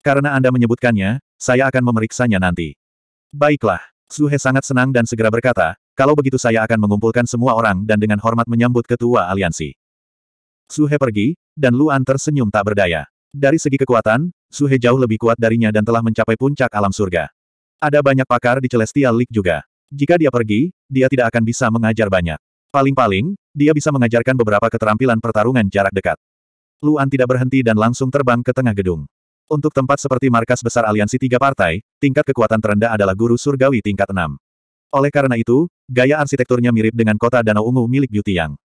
Karena Anda menyebutkannya, saya akan memeriksanya nanti. Baiklah, Suhe sangat senang dan segera berkata, kalau begitu saya akan mengumpulkan semua orang dan dengan hormat menyambut ketua aliansi. Suhe pergi, dan Luan tersenyum tak berdaya. Dari segi kekuatan, Suhe jauh lebih kuat darinya dan telah mencapai puncak alam surga. Ada banyak pakar di Celestial League juga. Jika dia pergi, dia tidak akan bisa mengajar banyak. Paling-paling, dia bisa mengajarkan beberapa keterampilan pertarungan jarak dekat. Luan tidak berhenti dan langsung terbang ke tengah gedung. Untuk tempat seperti markas besar aliansi tiga partai, tingkat kekuatan terendah adalah guru surgawi tingkat enam. Oleh karena itu, gaya arsitekturnya mirip dengan kota Danau Ungu milik Yutiang.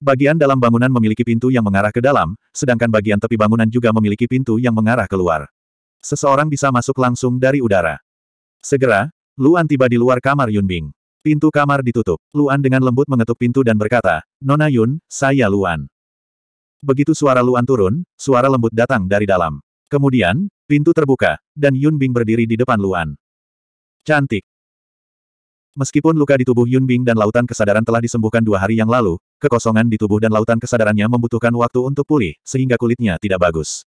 Bagian dalam bangunan memiliki pintu yang mengarah ke dalam, sedangkan bagian tepi bangunan juga memiliki pintu yang mengarah keluar. Seseorang bisa masuk langsung dari udara. Segera, Luan tiba di luar kamar Yunbing. Pintu kamar ditutup. Luan dengan lembut mengetuk pintu dan berkata, Nona Yun, saya Luan. Begitu suara Luan turun, suara lembut datang dari dalam. Kemudian, pintu terbuka, dan Yun Bing berdiri di depan Luan. Cantik. Meskipun luka di tubuh Yun Bing dan lautan kesadaran telah disembuhkan dua hari yang lalu, kekosongan di tubuh dan lautan kesadarannya membutuhkan waktu untuk pulih, sehingga kulitnya tidak bagus.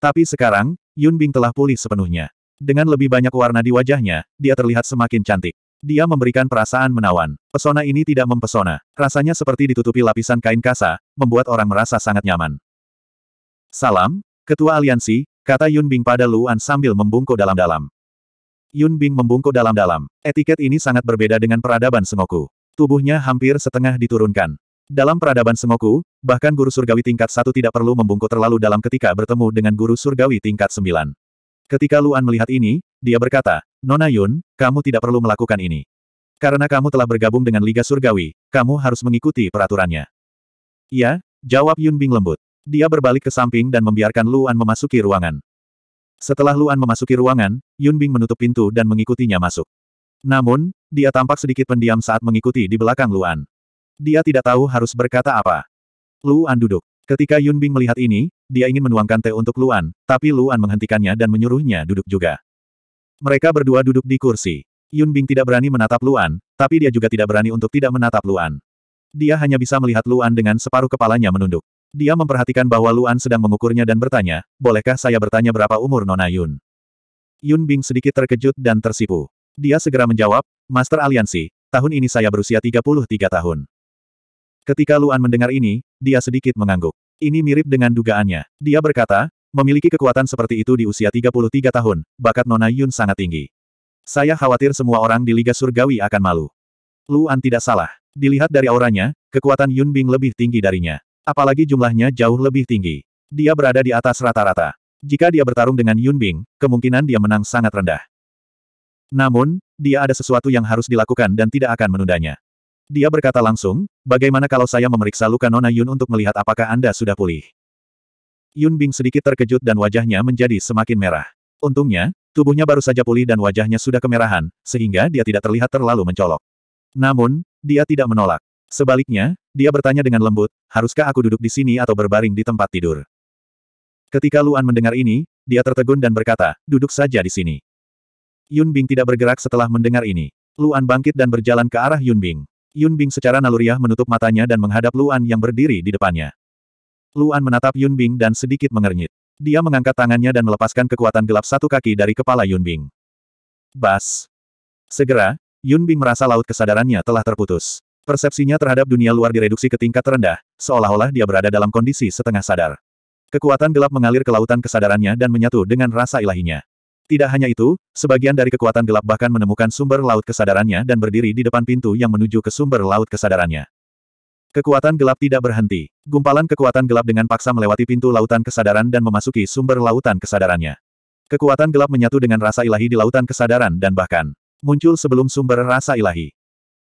Tapi sekarang, Yun Bing telah pulih sepenuhnya. Dengan lebih banyak warna di wajahnya, dia terlihat semakin cantik. Dia memberikan perasaan menawan. Pesona ini tidak mempesona. Rasanya seperti ditutupi lapisan kain kasa, membuat orang merasa sangat nyaman. Salam, Ketua Aliansi, Kata Yun Bing pada Luan sambil membungkuk dalam-dalam. Yun Bing membungkuk dalam-dalam. Etiket ini sangat berbeda dengan peradaban Sengoku. Tubuhnya hampir setengah diturunkan. Dalam peradaban Sengoku, bahkan guru surgawi tingkat satu tidak perlu membungkuk terlalu dalam ketika bertemu dengan guru surgawi tingkat sembilan. Ketika Luan melihat ini, dia berkata, Nona Yun, kamu tidak perlu melakukan ini. Karena kamu telah bergabung dengan Liga Surgawi, kamu harus mengikuti peraturannya. Ya, jawab Yun Bing lembut. Dia berbalik ke samping dan membiarkan Luan memasuki ruangan. Setelah Luan memasuki ruangan, Yun Bing menutup pintu dan mengikutinya masuk. Namun, dia tampak sedikit pendiam saat mengikuti di belakang Luan. Dia tidak tahu harus berkata apa. Luan duduk. Ketika Yun Bing melihat ini, dia ingin menuangkan teh untuk Luan, tapi Luan menghentikannya dan menyuruhnya duduk juga. Mereka berdua duduk di kursi. Yun Bing tidak berani menatap Luan, tapi dia juga tidak berani untuk tidak menatap Luan. Dia hanya bisa melihat Luan dengan separuh kepalanya menunduk. Dia memperhatikan bahwa Luan sedang mengukurnya dan bertanya, bolehkah saya bertanya berapa umur Nona Yun? Yun Bing sedikit terkejut dan tersipu. Dia segera menjawab, Master Aliansi, tahun ini saya berusia 33 tahun. Ketika Luan mendengar ini, dia sedikit mengangguk. Ini mirip dengan dugaannya. Dia berkata, memiliki kekuatan seperti itu di usia 33 tahun, bakat Nona Yun sangat tinggi. Saya khawatir semua orang di Liga Surgawi akan malu. Luan tidak salah. Dilihat dari auranya, kekuatan Yun Bing lebih tinggi darinya. Apalagi jumlahnya jauh lebih tinggi. Dia berada di atas rata-rata. Jika dia bertarung dengan Yun Bing, kemungkinan dia menang sangat rendah. Namun, dia ada sesuatu yang harus dilakukan dan tidak akan menundanya. Dia berkata langsung, bagaimana kalau saya memeriksa luka Nona Yun untuk melihat apakah Anda sudah pulih? Yun Bing sedikit terkejut dan wajahnya menjadi semakin merah. Untungnya, tubuhnya baru saja pulih dan wajahnya sudah kemerahan, sehingga dia tidak terlihat terlalu mencolok. Namun, dia tidak menolak. Sebaliknya, dia bertanya dengan lembut, haruskah aku duduk di sini atau berbaring di tempat tidur? Ketika Luan mendengar ini, dia tertegun dan berkata, duduk saja di sini. Yun Bing tidak bergerak setelah mendengar ini. Luan bangkit dan berjalan ke arah Yun Bing. Yun Bing secara naluriah menutup matanya dan menghadap Luan yang berdiri di depannya. Luan menatap Yun Bing dan sedikit mengernyit. Dia mengangkat tangannya dan melepaskan kekuatan gelap satu kaki dari kepala Yun Bing. Bas. Segera, Yun Bing merasa laut kesadarannya telah terputus. Persepsinya terhadap dunia luar direduksi ke tingkat terendah, seolah-olah dia berada dalam kondisi setengah sadar. Kekuatan gelap mengalir ke lautan kesadarannya dan menyatu dengan rasa ilahinya. Tidak hanya itu, sebagian dari kekuatan gelap bahkan menemukan sumber laut kesadarannya dan berdiri di depan pintu yang menuju ke sumber laut kesadarannya. Kekuatan gelap tidak berhenti. Gumpalan kekuatan gelap dengan paksa melewati pintu lautan kesadaran dan memasuki sumber lautan kesadarannya. Kekuatan gelap menyatu dengan rasa ilahi di lautan kesadaran dan bahkan muncul sebelum sumber rasa ilahi.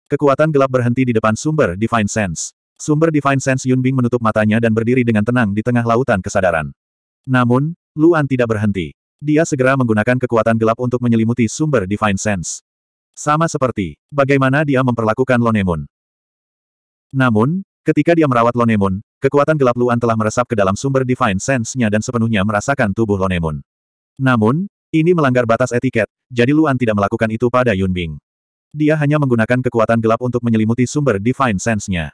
Kekuatan gelap berhenti di depan sumber Divine Sense. Sumber Divine Sense Yun Bing menutup matanya dan berdiri dengan tenang di tengah lautan kesadaran. Namun, Luan tidak berhenti. Dia segera menggunakan kekuatan gelap untuk menyelimuti sumber Divine Sense. Sama seperti, bagaimana dia memperlakukan Lonemun. Namun, ketika dia merawat Lonemun, kekuatan gelap Luan telah meresap ke dalam sumber Divine Sense-nya dan sepenuhnya merasakan tubuh Lonemun. Namun, ini melanggar batas etiket, jadi Luan tidak melakukan itu pada Yunbing. Dia hanya menggunakan kekuatan gelap untuk menyelimuti sumber Divine Sense-nya.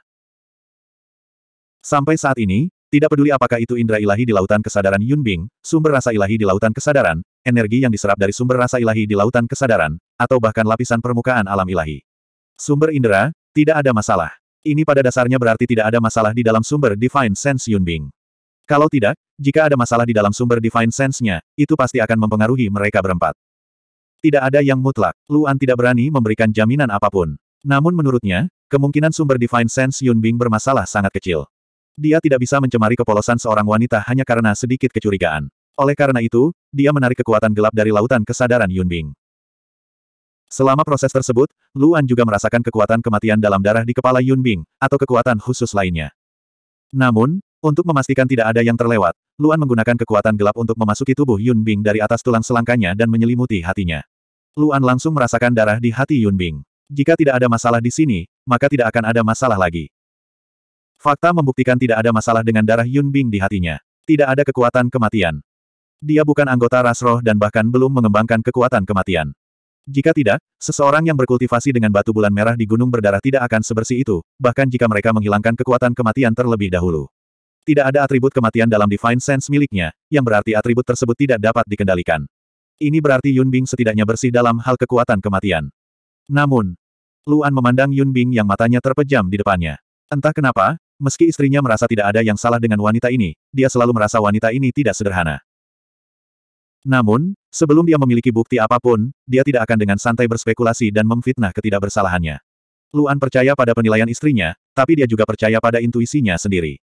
Sampai saat ini, tidak peduli apakah itu indera ilahi di lautan kesadaran Yunbing, sumber rasa ilahi di lautan kesadaran, energi yang diserap dari sumber rasa ilahi di lautan kesadaran, atau bahkan lapisan permukaan alam ilahi. Sumber indera, tidak ada masalah. Ini pada dasarnya berarti tidak ada masalah di dalam sumber Divine Sense Yunbing. Kalau tidak, jika ada masalah di dalam sumber Divine Sense-nya, itu pasti akan mempengaruhi mereka berempat. Tidak ada yang mutlak, Luan tidak berani memberikan jaminan apapun. Namun menurutnya, kemungkinan sumber Divine Sense Yunbing bermasalah sangat kecil. Dia tidak bisa mencemari kepolosan seorang wanita hanya karena sedikit kecurigaan. Oleh karena itu, dia menarik kekuatan gelap dari lautan kesadaran Yunbing. Selama proses tersebut, Luan juga merasakan kekuatan kematian dalam darah di kepala Yunbing, atau kekuatan khusus lainnya. Namun, untuk memastikan tidak ada yang terlewat, Luan menggunakan kekuatan gelap untuk memasuki tubuh Yun Bing dari atas tulang selangkanya dan menyelimuti hatinya. Luan langsung merasakan darah di hati Yun Bing. Jika tidak ada masalah di sini, maka tidak akan ada masalah lagi. Fakta membuktikan tidak ada masalah dengan darah Yun Bing di hatinya. Tidak ada kekuatan kematian. Dia bukan anggota ras roh dan bahkan belum mengembangkan kekuatan kematian. Jika tidak, seseorang yang berkultivasi dengan batu bulan merah di gunung berdarah tidak akan sebersih itu, bahkan jika mereka menghilangkan kekuatan kematian terlebih dahulu. Tidak ada atribut kematian dalam Divine Sense miliknya, yang berarti atribut tersebut tidak dapat dikendalikan. Ini berarti Yun Bing setidaknya bersih dalam hal kekuatan kematian. Namun, Luan memandang Yun Bing yang matanya terpejam di depannya. Entah kenapa, meski istrinya merasa tidak ada yang salah dengan wanita ini, dia selalu merasa wanita ini tidak sederhana. Namun, sebelum dia memiliki bukti apapun, dia tidak akan dengan santai berspekulasi dan memfitnah ketidakbersalahannya. Luan percaya pada penilaian istrinya, tapi dia juga percaya pada intuisinya sendiri.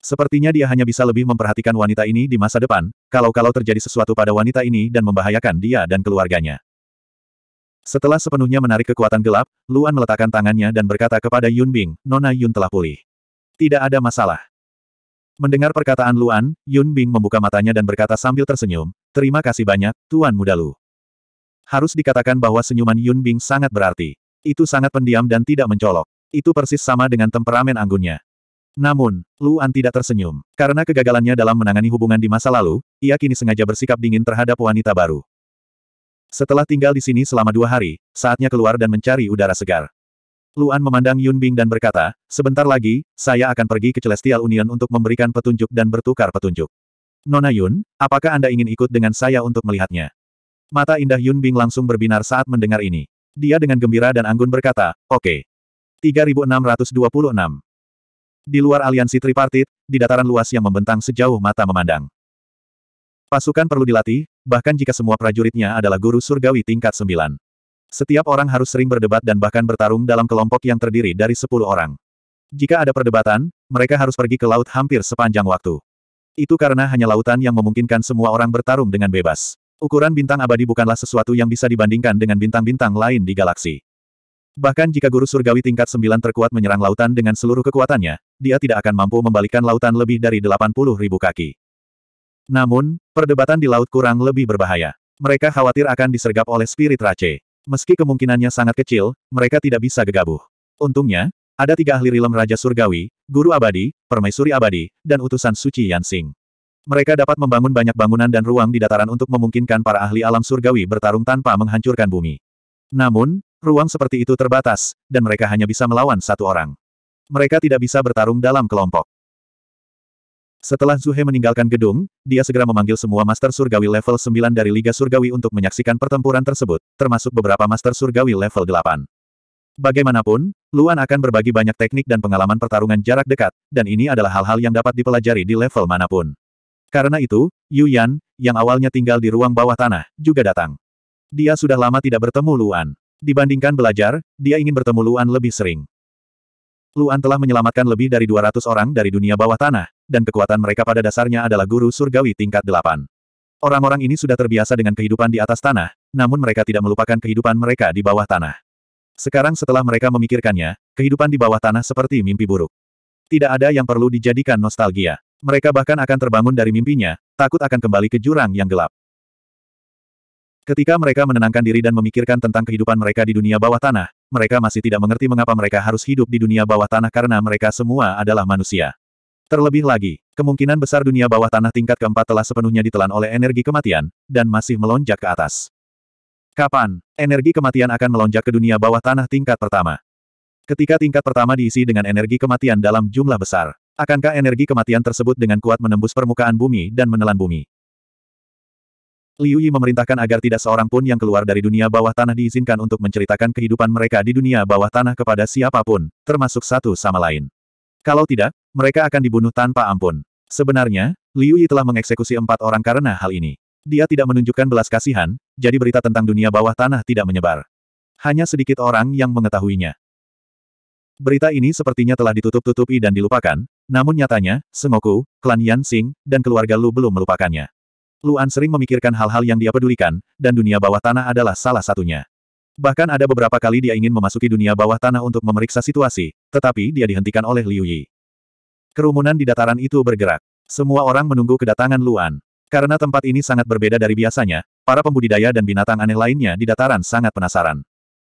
Sepertinya dia hanya bisa lebih memperhatikan wanita ini di masa depan, kalau-kalau terjadi sesuatu pada wanita ini dan membahayakan dia dan keluarganya. Setelah sepenuhnya menarik kekuatan gelap, Luan meletakkan tangannya dan berkata kepada Yun Bing, Nona Yun telah pulih. Tidak ada masalah. Mendengar perkataan Luan, Yun Bing membuka matanya dan berkata sambil tersenyum, Terima kasih banyak, Tuan Muda Lu. Harus dikatakan bahwa senyuman Yun Bing sangat berarti. Itu sangat pendiam dan tidak mencolok. Itu persis sama dengan temperamen anggunnya. Namun, Luan tidak tersenyum. Karena kegagalannya dalam menangani hubungan di masa lalu, ia kini sengaja bersikap dingin terhadap wanita baru. Setelah tinggal di sini selama dua hari, saatnya keluar dan mencari udara segar. Luan memandang Yun Bing dan berkata, sebentar lagi, saya akan pergi ke Celestial Union untuk memberikan petunjuk dan bertukar petunjuk. Nona Yun, apakah Anda ingin ikut dengan saya untuk melihatnya? Mata indah Yun Bing langsung berbinar saat mendengar ini. Dia dengan gembira dan anggun berkata, oke. Okay. 3626 di luar aliansi tripartit, di dataran luas yang membentang sejauh mata memandang. Pasukan perlu dilatih, bahkan jika semua prajuritnya adalah guru surgawi tingkat sembilan, Setiap orang harus sering berdebat dan bahkan bertarung dalam kelompok yang terdiri dari sepuluh orang. Jika ada perdebatan, mereka harus pergi ke laut hampir sepanjang waktu. Itu karena hanya lautan yang memungkinkan semua orang bertarung dengan bebas. Ukuran bintang abadi bukanlah sesuatu yang bisa dibandingkan dengan bintang-bintang lain di galaksi. Bahkan jika guru surgawi tingkat 9 terkuat menyerang lautan dengan seluruh kekuatannya, dia tidak akan mampu membalikkan lautan lebih dari 80 ribu kaki. Namun, perdebatan di laut kurang lebih berbahaya. Mereka khawatir akan disergap oleh spirit race. Meski kemungkinannya sangat kecil, mereka tidak bisa gegabah. Untungnya, ada tiga ahli rilem Raja Surgawi, Guru Abadi, Permaisuri Abadi, dan utusan Suci Yansing. Mereka dapat membangun banyak bangunan dan ruang di dataran untuk memungkinkan para ahli alam surgawi bertarung tanpa menghancurkan bumi. Namun, Ruang seperti itu terbatas, dan mereka hanya bisa melawan satu orang. Mereka tidak bisa bertarung dalam kelompok. Setelah Zuhe meninggalkan gedung, dia segera memanggil semua Master Surgawi level 9 dari Liga Surgawi untuk menyaksikan pertempuran tersebut, termasuk beberapa Master Surgawi level 8. Bagaimanapun, Luan akan berbagi banyak teknik dan pengalaman pertarungan jarak dekat, dan ini adalah hal-hal yang dapat dipelajari di level manapun. Karena itu, Yu Yan, yang awalnya tinggal di ruang bawah tanah, juga datang. Dia sudah lama tidak bertemu Luan. Dibandingkan belajar, dia ingin bertemu Luan lebih sering. Luan telah menyelamatkan lebih dari 200 orang dari dunia bawah tanah, dan kekuatan mereka pada dasarnya adalah guru surgawi tingkat 8. Orang-orang ini sudah terbiasa dengan kehidupan di atas tanah, namun mereka tidak melupakan kehidupan mereka di bawah tanah. Sekarang setelah mereka memikirkannya, kehidupan di bawah tanah seperti mimpi buruk. Tidak ada yang perlu dijadikan nostalgia. Mereka bahkan akan terbangun dari mimpinya, takut akan kembali ke jurang yang gelap. Ketika mereka menenangkan diri dan memikirkan tentang kehidupan mereka di dunia bawah tanah, mereka masih tidak mengerti mengapa mereka harus hidup di dunia bawah tanah karena mereka semua adalah manusia. Terlebih lagi, kemungkinan besar dunia bawah tanah tingkat keempat telah sepenuhnya ditelan oleh energi kematian, dan masih melonjak ke atas. Kapan, energi kematian akan melonjak ke dunia bawah tanah tingkat pertama? Ketika tingkat pertama diisi dengan energi kematian dalam jumlah besar, akankah energi kematian tersebut dengan kuat menembus permukaan bumi dan menelan bumi? Liu Yi memerintahkan agar tidak seorang pun yang keluar dari dunia bawah tanah diizinkan untuk menceritakan kehidupan mereka di dunia bawah tanah kepada siapapun, termasuk satu sama lain. Kalau tidak, mereka akan dibunuh tanpa ampun. Sebenarnya, Liu Yi telah mengeksekusi empat orang karena hal ini. Dia tidak menunjukkan belas kasihan, jadi berita tentang dunia bawah tanah tidak menyebar. Hanya sedikit orang yang mengetahuinya. Berita ini sepertinya telah ditutup-tutupi dan dilupakan, namun nyatanya, Sengoku, klan Yan Xing, dan keluarga Lu belum melupakannya. Luan sering memikirkan hal-hal yang dia pedulikan, dan dunia bawah tanah adalah salah satunya. Bahkan ada beberapa kali dia ingin memasuki dunia bawah tanah untuk memeriksa situasi, tetapi dia dihentikan oleh Liu Yi. Kerumunan di dataran itu bergerak. Semua orang menunggu kedatangan Luan. Karena tempat ini sangat berbeda dari biasanya, para pembudidaya dan binatang aneh lainnya di dataran sangat penasaran.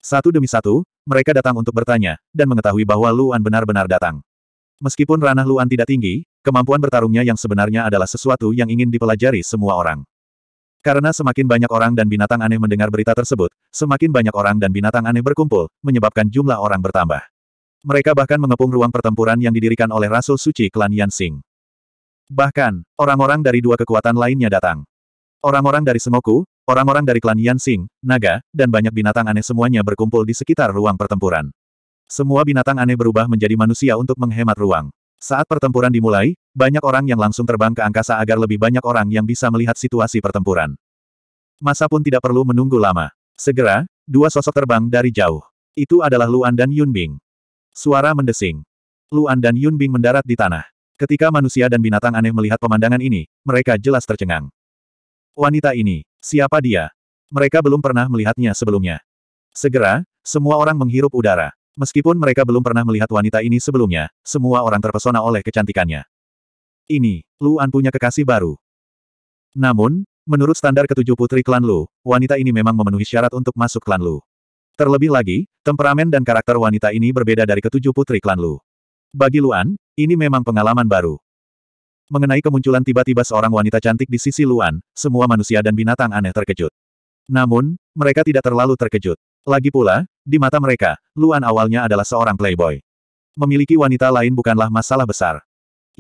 Satu demi satu, mereka datang untuk bertanya, dan mengetahui bahwa Luan benar-benar datang. Meskipun ranah Luan tidak tinggi, Kemampuan bertarungnya yang sebenarnya adalah sesuatu yang ingin dipelajari semua orang. Karena semakin banyak orang dan binatang aneh mendengar berita tersebut, semakin banyak orang dan binatang aneh berkumpul, menyebabkan jumlah orang bertambah. Mereka bahkan mengepung ruang pertempuran yang didirikan oleh Rasul Suci Klan Yansing. Bahkan, orang-orang dari dua kekuatan lainnya datang. Orang-orang dari Semoku, orang-orang dari klan Yansing, naga, dan banyak binatang aneh semuanya berkumpul di sekitar ruang pertempuran. Semua binatang aneh berubah menjadi manusia untuk menghemat ruang. Saat pertempuran dimulai, banyak orang yang langsung terbang ke angkasa agar lebih banyak orang yang bisa melihat situasi pertempuran. Masa pun tidak perlu menunggu lama. Segera, dua sosok terbang dari jauh. Itu adalah Luan dan Yunbing. Suara mendesing. Luan dan Yunbing mendarat di tanah. Ketika manusia dan binatang aneh melihat pemandangan ini, mereka jelas tercengang. Wanita ini, siapa dia? Mereka belum pernah melihatnya sebelumnya. Segera, semua orang menghirup udara. Meskipun mereka belum pernah melihat wanita ini sebelumnya, semua orang terpesona oleh kecantikannya. Ini, Luan punya kekasih baru. Namun, menurut standar ketujuh putri klan Lu, wanita ini memang memenuhi syarat untuk masuk klan Lu. Terlebih lagi, temperamen dan karakter wanita ini berbeda dari ketujuh putri klan Lu. Bagi Luan, ini memang pengalaman baru. Mengenai kemunculan tiba-tiba seorang wanita cantik di sisi Luan, semua manusia dan binatang aneh terkejut. Namun, mereka tidak terlalu terkejut. Lagi pula, di mata mereka, Luan awalnya adalah seorang playboy. Memiliki wanita lain bukanlah masalah besar.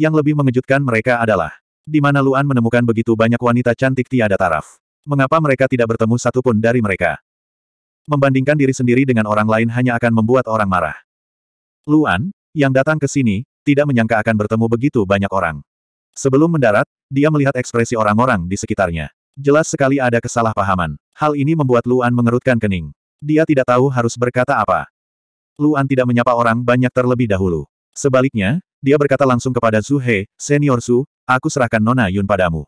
Yang lebih mengejutkan mereka adalah, di mana Luan menemukan begitu banyak wanita cantik tiada taraf. Mengapa mereka tidak bertemu satupun dari mereka? Membandingkan diri sendiri dengan orang lain hanya akan membuat orang marah. Luan, yang datang ke sini, tidak menyangka akan bertemu begitu banyak orang. Sebelum mendarat, dia melihat ekspresi orang-orang di sekitarnya. Jelas sekali ada kesalahpahaman. Hal ini membuat Luan mengerutkan kening. Dia tidak tahu harus berkata apa. Luan tidak menyapa orang banyak terlebih dahulu. Sebaliknya, dia berkata langsung kepada Su He, Senior Su, aku serahkan Nona Yun padamu.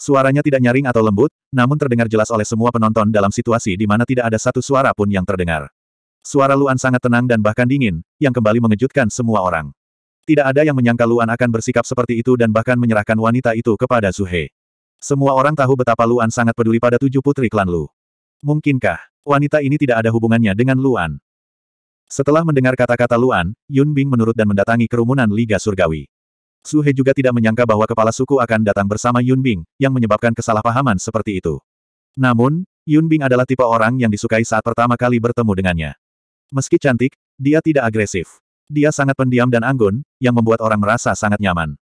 Suaranya tidak nyaring atau lembut, namun terdengar jelas oleh semua penonton dalam situasi di mana tidak ada satu suara pun yang terdengar. Suara Luan sangat tenang dan bahkan dingin, yang kembali mengejutkan semua orang. Tidak ada yang menyangka Luan akan bersikap seperti itu dan bahkan menyerahkan wanita itu kepada Zuhe. Semua orang tahu betapa Luan sangat peduli pada tujuh putri klan Lu. Mungkinkah, wanita ini tidak ada hubungannya dengan Luan? Setelah mendengar kata-kata Luan, Yun Bing menurut dan mendatangi kerumunan Liga Surgawi. Su He juga tidak menyangka bahwa kepala suku akan datang bersama Yun Bing, yang menyebabkan kesalahpahaman seperti itu. Namun, Yun Bing adalah tipe orang yang disukai saat pertama kali bertemu dengannya. Meski cantik, dia tidak agresif. Dia sangat pendiam dan anggun, yang membuat orang merasa sangat nyaman.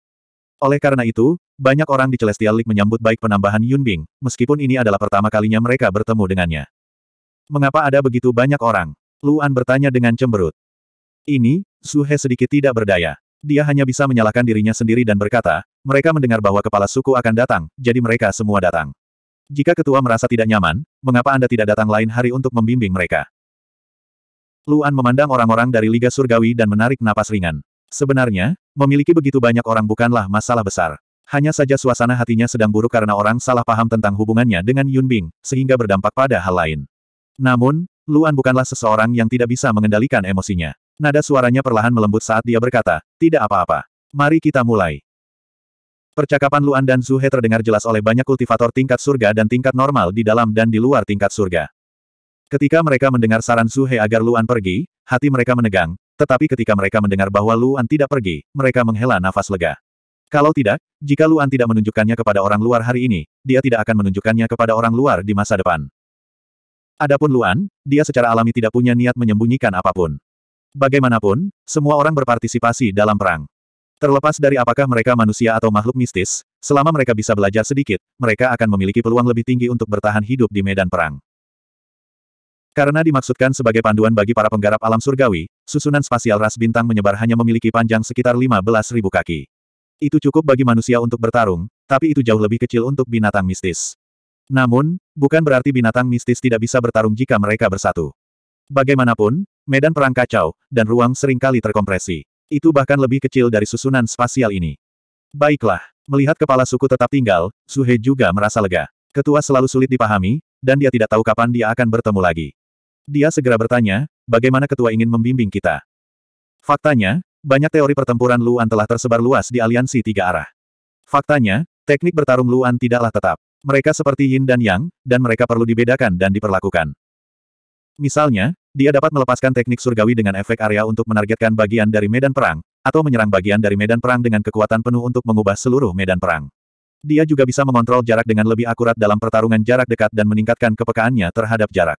Oleh karena itu, banyak orang di Celestial League menyambut baik penambahan Yunbing, meskipun ini adalah pertama kalinya mereka bertemu dengannya. Mengapa ada begitu banyak orang? Luan bertanya dengan cemberut. Ini, Suhe sedikit tidak berdaya. Dia hanya bisa menyalahkan dirinya sendiri dan berkata, mereka mendengar bahwa kepala suku akan datang, jadi mereka semua datang. Jika ketua merasa tidak nyaman, mengapa Anda tidak datang lain hari untuk membimbing mereka? Luan memandang orang-orang dari Liga Surgawi dan menarik napas ringan. Sebenarnya, memiliki begitu banyak orang bukanlah masalah besar. Hanya saja suasana hatinya sedang buruk karena orang salah paham tentang hubungannya dengan Yun Bing, sehingga berdampak pada hal lain. Namun, Luan bukanlah seseorang yang tidak bisa mengendalikan emosinya. Nada suaranya perlahan melembut saat dia berkata, tidak apa-apa. Mari kita mulai. Percakapan Luan dan Zuhe terdengar jelas oleh banyak kultivator tingkat surga dan tingkat normal di dalam dan di luar tingkat surga. Ketika mereka mendengar saran Suhe agar Luan pergi, hati mereka menegang, tetapi ketika mereka mendengar bahwa Luan tidak pergi, mereka menghela nafas lega. Kalau tidak, jika Luan tidak menunjukkannya kepada orang luar hari ini, dia tidak akan menunjukkannya kepada orang luar di masa depan. Adapun Luan, dia secara alami tidak punya niat menyembunyikan apapun. Bagaimanapun, semua orang berpartisipasi dalam perang. Terlepas dari apakah mereka manusia atau makhluk mistis, selama mereka bisa belajar sedikit, mereka akan memiliki peluang lebih tinggi untuk bertahan hidup di medan perang. Karena dimaksudkan sebagai panduan bagi para penggarap alam surgawi, susunan spasial ras bintang menyebar hanya memiliki panjang sekitar 15.000 kaki. Itu cukup bagi manusia untuk bertarung, tapi itu jauh lebih kecil untuk binatang mistis. Namun, bukan berarti binatang mistis tidak bisa bertarung jika mereka bersatu. Bagaimanapun, medan perang kacau, dan ruang seringkali terkompresi. Itu bahkan lebih kecil dari susunan spasial ini. Baiklah, melihat kepala suku tetap tinggal, Suhe juga merasa lega. Ketua selalu sulit dipahami, dan dia tidak tahu kapan dia akan bertemu lagi. Dia segera bertanya, bagaimana ketua ingin membimbing kita? Faktanya, banyak teori pertempuran Luan telah tersebar luas di aliansi tiga arah. Faktanya, teknik bertarung Luan tidaklah tetap. Mereka seperti Yin dan Yang, dan mereka perlu dibedakan dan diperlakukan. Misalnya, dia dapat melepaskan teknik surgawi dengan efek area untuk menargetkan bagian dari medan perang, atau menyerang bagian dari medan perang dengan kekuatan penuh untuk mengubah seluruh medan perang. Dia juga bisa mengontrol jarak dengan lebih akurat dalam pertarungan jarak dekat dan meningkatkan kepekaannya terhadap jarak.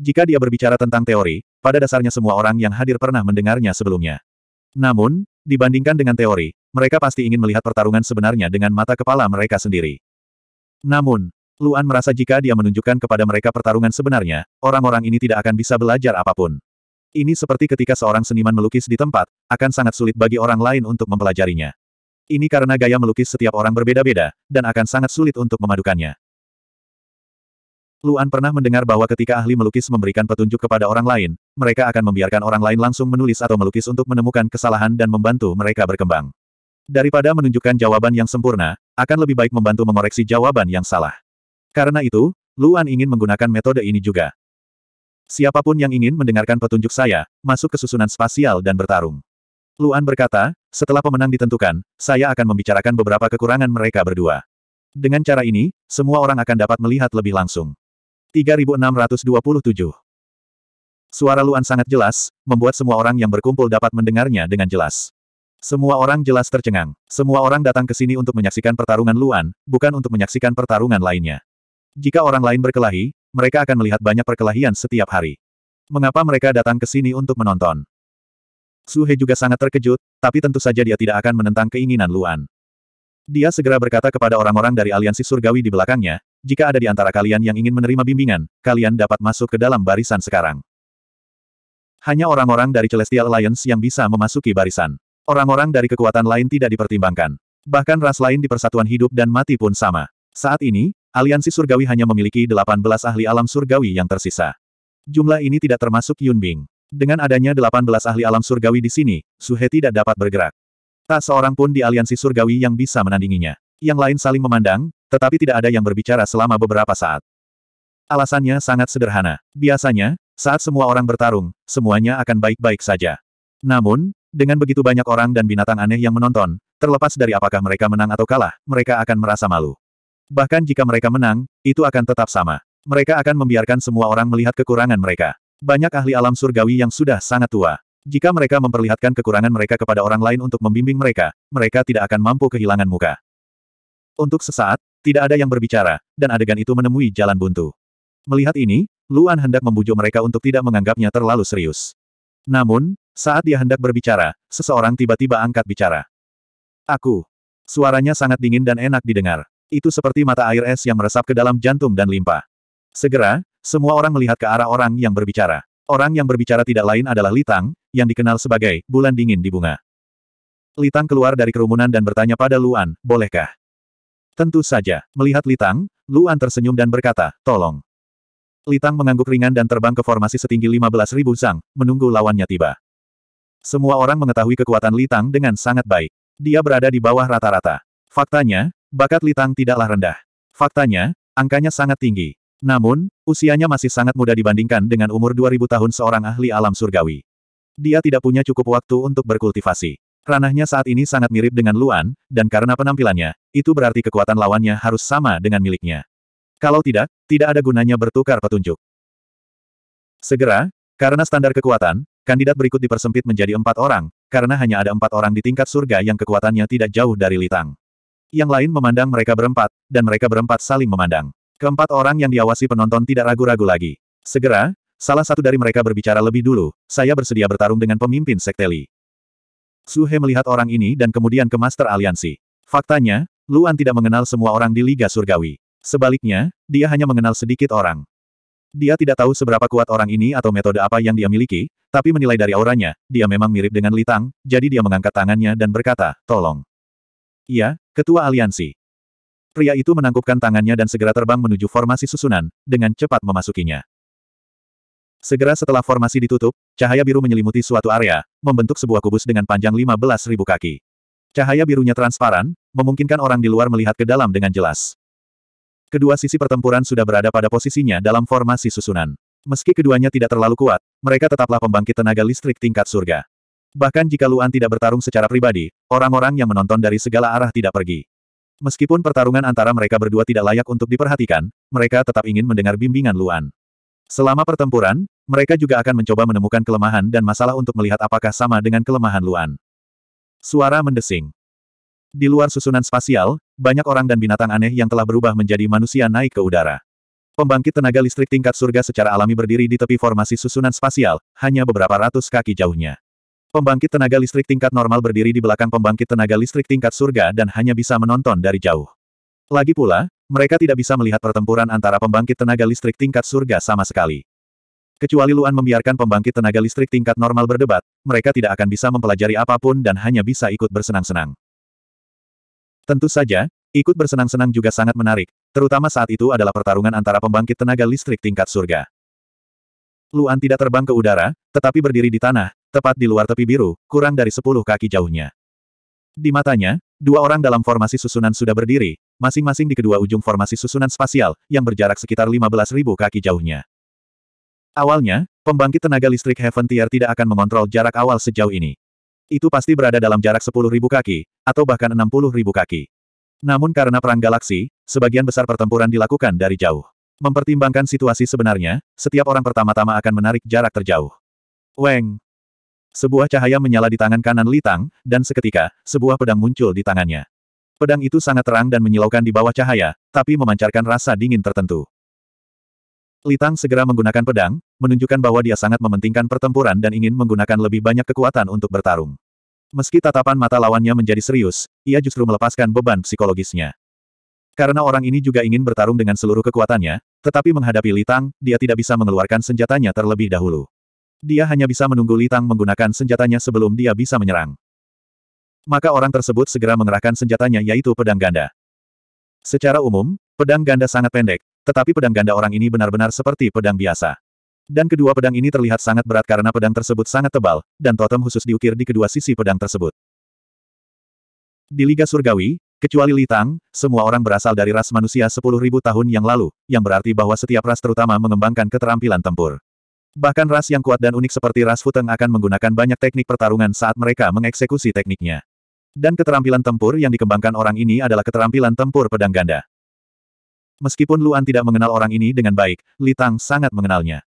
Jika dia berbicara tentang teori, pada dasarnya semua orang yang hadir pernah mendengarnya sebelumnya. Namun, dibandingkan dengan teori, mereka pasti ingin melihat pertarungan sebenarnya dengan mata kepala mereka sendiri. Namun, Luan merasa jika dia menunjukkan kepada mereka pertarungan sebenarnya, orang-orang ini tidak akan bisa belajar apapun. Ini seperti ketika seorang seniman melukis di tempat, akan sangat sulit bagi orang lain untuk mempelajarinya. Ini karena gaya melukis setiap orang berbeda-beda, dan akan sangat sulit untuk memadukannya. Luan pernah mendengar bahwa ketika ahli melukis memberikan petunjuk kepada orang lain, mereka akan membiarkan orang lain langsung menulis atau melukis untuk menemukan kesalahan dan membantu mereka berkembang. Daripada menunjukkan jawaban yang sempurna, akan lebih baik membantu mengoreksi jawaban yang salah. Karena itu, Luan ingin menggunakan metode ini juga. Siapapun yang ingin mendengarkan petunjuk saya, masuk ke susunan spasial dan bertarung. Luan berkata, setelah pemenang ditentukan, saya akan membicarakan beberapa kekurangan mereka berdua. Dengan cara ini, semua orang akan dapat melihat lebih langsung. 3627. Suara Luan sangat jelas, membuat semua orang yang berkumpul dapat mendengarnya dengan jelas. Semua orang jelas tercengang. Semua orang datang ke sini untuk menyaksikan pertarungan Luan, bukan untuk menyaksikan pertarungan lainnya. Jika orang lain berkelahi, mereka akan melihat banyak perkelahian setiap hari. Mengapa mereka datang ke sini untuk menonton? Suhe juga sangat terkejut, tapi tentu saja dia tidak akan menentang keinginan Luan. Dia segera berkata kepada orang-orang dari aliansi surgawi di belakangnya, jika ada di antara kalian yang ingin menerima bimbingan, kalian dapat masuk ke dalam barisan sekarang. Hanya orang-orang dari Celestial Alliance yang bisa memasuki barisan. Orang-orang dari kekuatan lain tidak dipertimbangkan. Bahkan ras lain di persatuan hidup dan mati pun sama. Saat ini, aliansi surgawi hanya memiliki 18 ahli alam surgawi yang tersisa. Jumlah ini tidak termasuk Yunbing. Dengan adanya 18 ahli alam surgawi di sini, Suhe tidak dapat bergerak. Tak seorang pun di aliansi surgawi yang bisa menandinginya. Yang lain saling memandang, tetapi tidak ada yang berbicara selama beberapa saat. Alasannya sangat sederhana. Biasanya, saat semua orang bertarung, semuanya akan baik-baik saja. Namun, dengan begitu banyak orang dan binatang aneh yang menonton, terlepas dari apakah mereka menang atau kalah, mereka akan merasa malu. Bahkan jika mereka menang, itu akan tetap sama. Mereka akan membiarkan semua orang melihat kekurangan mereka. Banyak ahli alam surgawi yang sudah sangat tua. Jika mereka memperlihatkan kekurangan mereka kepada orang lain untuk membimbing mereka, mereka tidak akan mampu kehilangan muka. Untuk sesaat, tidak ada yang berbicara, dan adegan itu menemui jalan buntu. Melihat ini, Luan hendak membujuk mereka untuk tidak menganggapnya terlalu serius. Namun, saat dia hendak berbicara, seseorang tiba-tiba angkat bicara. Aku. Suaranya sangat dingin dan enak didengar. Itu seperti mata air es yang meresap ke dalam jantung dan limpa. Segera, semua orang melihat ke arah orang yang berbicara. Orang yang berbicara tidak lain adalah Litang, yang dikenal sebagai bulan dingin di bunga. Litang keluar dari kerumunan dan bertanya pada Luan, bolehkah? Tentu saja, melihat Litang, Luan tersenyum dan berkata, tolong. Litang mengangguk ringan dan terbang ke formasi setinggi 15.000 zang, menunggu lawannya tiba. Semua orang mengetahui kekuatan Litang dengan sangat baik. Dia berada di bawah rata-rata. Faktanya, bakat Litang tidaklah rendah. Faktanya, angkanya sangat tinggi. Namun, usianya masih sangat muda dibandingkan dengan umur 2000 tahun seorang ahli alam surgawi. Dia tidak punya cukup waktu untuk berkultivasi. Ranahnya saat ini sangat mirip dengan Luan, dan karena penampilannya, itu berarti kekuatan lawannya harus sama dengan miliknya. Kalau tidak, tidak ada gunanya bertukar petunjuk. Segera, karena standar kekuatan, kandidat berikut dipersempit menjadi empat orang, karena hanya ada empat orang di tingkat surga yang kekuatannya tidak jauh dari Litang. Yang lain memandang mereka berempat, dan mereka berempat saling memandang. Keempat orang yang diawasi penonton tidak ragu-ragu lagi. Segera, salah satu dari mereka berbicara lebih dulu, saya bersedia bertarung dengan pemimpin Sekteli. Su melihat orang ini dan kemudian ke Master Aliansi. Faktanya, Luan tidak mengenal semua orang di Liga Surgawi. Sebaliknya, dia hanya mengenal sedikit orang. Dia tidak tahu seberapa kuat orang ini atau metode apa yang dia miliki, tapi menilai dari auranya, dia memang mirip dengan Litang, jadi dia mengangkat tangannya dan berkata, tolong. Iya, Ketua Aliansi. Pria itu menangkupkan tangannya dan segera terbang menuju formasi susunan, dengan cepat memasukinya. Segera setelah formasi ditutup, cahaya biru menyelimuti suatu area, membentuk sebuah kubus dengan panjang 15.000 kaki. Cahaya birunya transparan, memungkinkan orang di luar melihat ke dalam dengan jelas. Kedua sisi pertempuran sudah berada pada posisinya dalam formasi susunan. Meski keduanya tidak terlalu kuat, mereka tetaplah pembangkit tenaga listrik tingkat surga. Bahkan jika Luan tidak bertarung secara pribadi, orang-orang yang menonton dari segala arah tidak pergi. Meskipun pertarungan antara mereka berdua tidak layak untuk diperhatikan, mereka tetap ingin mendengar bimbingan Luan. Selama pertempuran, mereka juga akan mencoba menemukan kelemahan dan masalah untuk melihat apakah sama dengan kelemahan Luan. Suara mendesing. Di luar susunan spasial, banyak orang dan binatang aneh yang telah berubah menjadi manusia naik ke udara. Pembangkit tenaga listrik tingkat surga secara alami berdiri di tepi formasi susunan spasial, hanya beberapa ratus kaki jauhnya. Pembangkit tenaga listrik tingkat normal berdiri di belakang pembangkit tenaga listrik tingkat surga dan hanya bisa menonton dari jauh. Lagi pula, mereka tidak bisa melihat pertempuran antara pembangkit tenaga listrik tingkat surga sama sekali. Kecuali Luan membiarkan pembangkit tenaga listrik tingkat normal berdebat, mereka tidak akan bisa mempelajari apapun dan hanya bisa ikut bersenang-senang. Tentu saja, ikut bersenang-senang juga sangat menarik, terutama saat itu adalah pertarungan antara pembangkit tenaga listrik tingkat surga. Luan tidak terbang ke udara, tetapi berdiri di tanah, tepat di luar tepi biru, kurang dari 10 kaki jauhnya. Di matanya, Dua orang dalam formasi susunan sudah berdiri, masing-masing di kedua ujung formasi susunan spasial, yang berjarak sekitar 15.000 kaki jauhnya. Awalnya, pembangkit tenaga listrik Heaven Tier tidak akan mengontrol jarak awal sejauh ini. Itu pasti berada dalam jarak 10.000 kaki, atau bahkan 60.000 kaki. Namun karena perang galaksi, sebagian besar pertempuran dilakukan dari jauh. Mempertimbangkan situasi sebenarnya, setiap orang pertama-tama akan menarik jarak terjauh. Weng, sebuah cahaya menyala di tangan kanan Litang, dan seketika, sebuah pedang muncul di tangannya. Pedang itu sangat terang dan menyilaukan di bawah cahaya, tapi memancarkan rasa dingin tertentu. Litang segera menggunakan pedang, menunjukkan bahwa dia sangat mementingkan pertempuran dan ingin menggunakan lebih banyak kekuatan untuk bertarung. Meski tatapan mata lawannya menjadi serius, ia justru melepaskan beban psikologisnya. Karena orang ini juga ingin bertarung dengan seluruh kekuatannya, tetapi menghadapi Litang, dia tidak bisa mengeluarkan senjatanya terlebih dahulu. Dia hanya bisa menunggu Litang menggunakan senjatanya sebelum dia bisa menyerang. Maka orang tersebut segera mengerahkan senjatanya yaitu pedang ganda. Secara umum, pedang ganda sangat pendek, tetapi pedang ganda orang ini benar-benar seperti pedang biasa. Dan kedua pedang ini terlihat sangat berat karena pedang tersebut sangat tebal, dan totem khusus diukir di kedua sisi pedang tersebut. Di Liga Surgawi, kecuali Litang, semua orang berasal dari ras manusia 10.000 tahun yang lalu, yang berarti bahwa setiap ras terutama mengembangkan keterampilan tempur. Bahkan ras yang kuat dan unik seperti ras Futeng akan menggunakan banyak teknik pertarungan saat mereka mengeksekusi tekniknya. Dan keterampilan tempur yang dikembangkan orang ini adalah keterampilan tempur pedang ganda. Meskipun Luan tidak mengenal orang ini dengan baik, Li Tang sangat mengenalnya.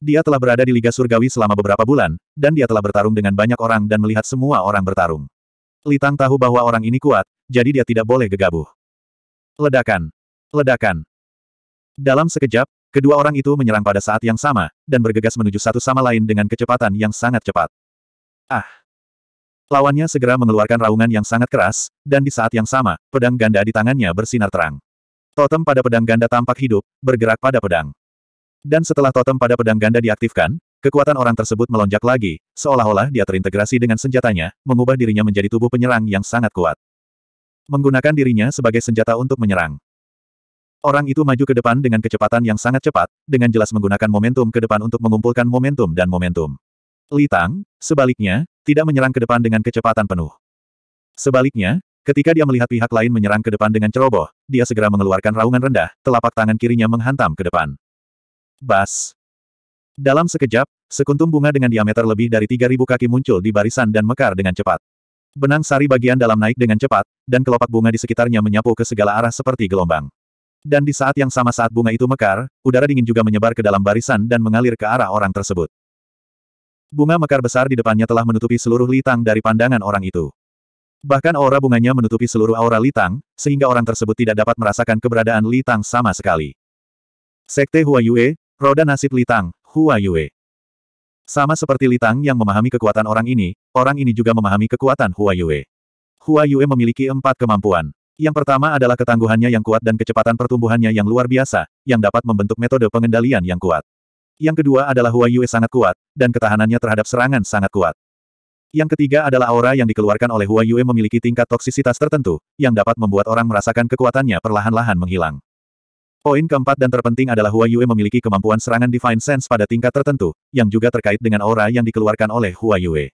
Dia telah berada di Liga Surgawi selama beberapa bulan, dan dia telah bertarung dengan banyak orang dan melihat semua orang bertarung. Li Tang tahu bahwa orang ini kuat, jadi dia tidak boleh gegabah. Ledakan. Ledakan. Dalam sekejap, Kedua orang itu menyerang pada saat yang sama, dan bergegas menuju satu sama lain dengan kecepatan yang sangat cepat. Ah! Lawannya segera mengeluarkan raungan yang sangat keras, dan di saat yang sama, pedang ganda di tangannya bersinar terang. Totem pada pedang ganda tampak hidup, bergerak pada pedang. Dan setelah totem pada pedang ganda diaktifkan, kekuatan orang tersebut melonjak lagi, seolah-olah dia terintegrasi dengan senjatanya, mengubah dirinya menjadi tubuh penyerang yang sangat kuat. Menggunakan dirinya sebagai senjata untuk menyerang. Orang itu maju ke depan dengan kecepatan yang sangat cepat, dengan jelas menggunakan momentum ke depan untuk mengumpulkan momentum dan momentum. Li Tang, sebaliknya, tidak menyerang ke depan dengan kecepatan penuh. Sebaliknya, ketika dia melihat pihak lain menyerang ke depan dengan ceroboh, dia segera mengeluarkan raungan rendah, telapak tangan kirinya menghantam ke depan. Bas. Dalam sekejap, sekuntum bunga dengan diameter lebih dari 3.000 kaki muncul di barisan dan mekar dengan cepat. Benang sari bagian dalam naik dengan cepat, dan kelopak bunga di sekitarnya menyapu ke segala arah seperti gelombang. Dan di saat yang sama saat bunga itu mekar, udara dingin juga menyebar ke dalam barisan dan mengalir ke arah orang tersebut. Bunga mekar besar di depannya telah menutupi seluruh litang dari pandangan orang itu. Bahkan aura bunganya menutupi seluruh aura litang, sehingga orang tersebut tidak dapat merasakan keberadaan litang sama sekali. Sekte Hua Yue, Roda Nasib Litang, Hua Yue. Sama seperti Litang yang memahami kekuatan orang ini, orang ini juga memahami kekuatan Hua Yue. Hua Yue memiliki empat kemampuan. Yang pertama adalah ketangguhannya yang kuat dan kecepatan pertumbuhannya yang luar biasa, yang dapat membentuk metode pengendalian yang kuat. Yang kedua adalah Hua Yue sangat kuat, dan ketahanannya terhadap serangan sangat kuat. Yang ketiga adalah aura yang dikeluarkan oleh Hua Yue memiliki tingkat toksisitas tertentu, yang dapat membuat orang merasakan kekuatannya perlahan-lahan menghilang. Poin keempat dan terpenting adalah Hua Yue memiliki kemampuan serangan Divine Sense pada tingkat tertentu, yang juga terkait dengan aura yang dikeluarkan oleh Hua Yue.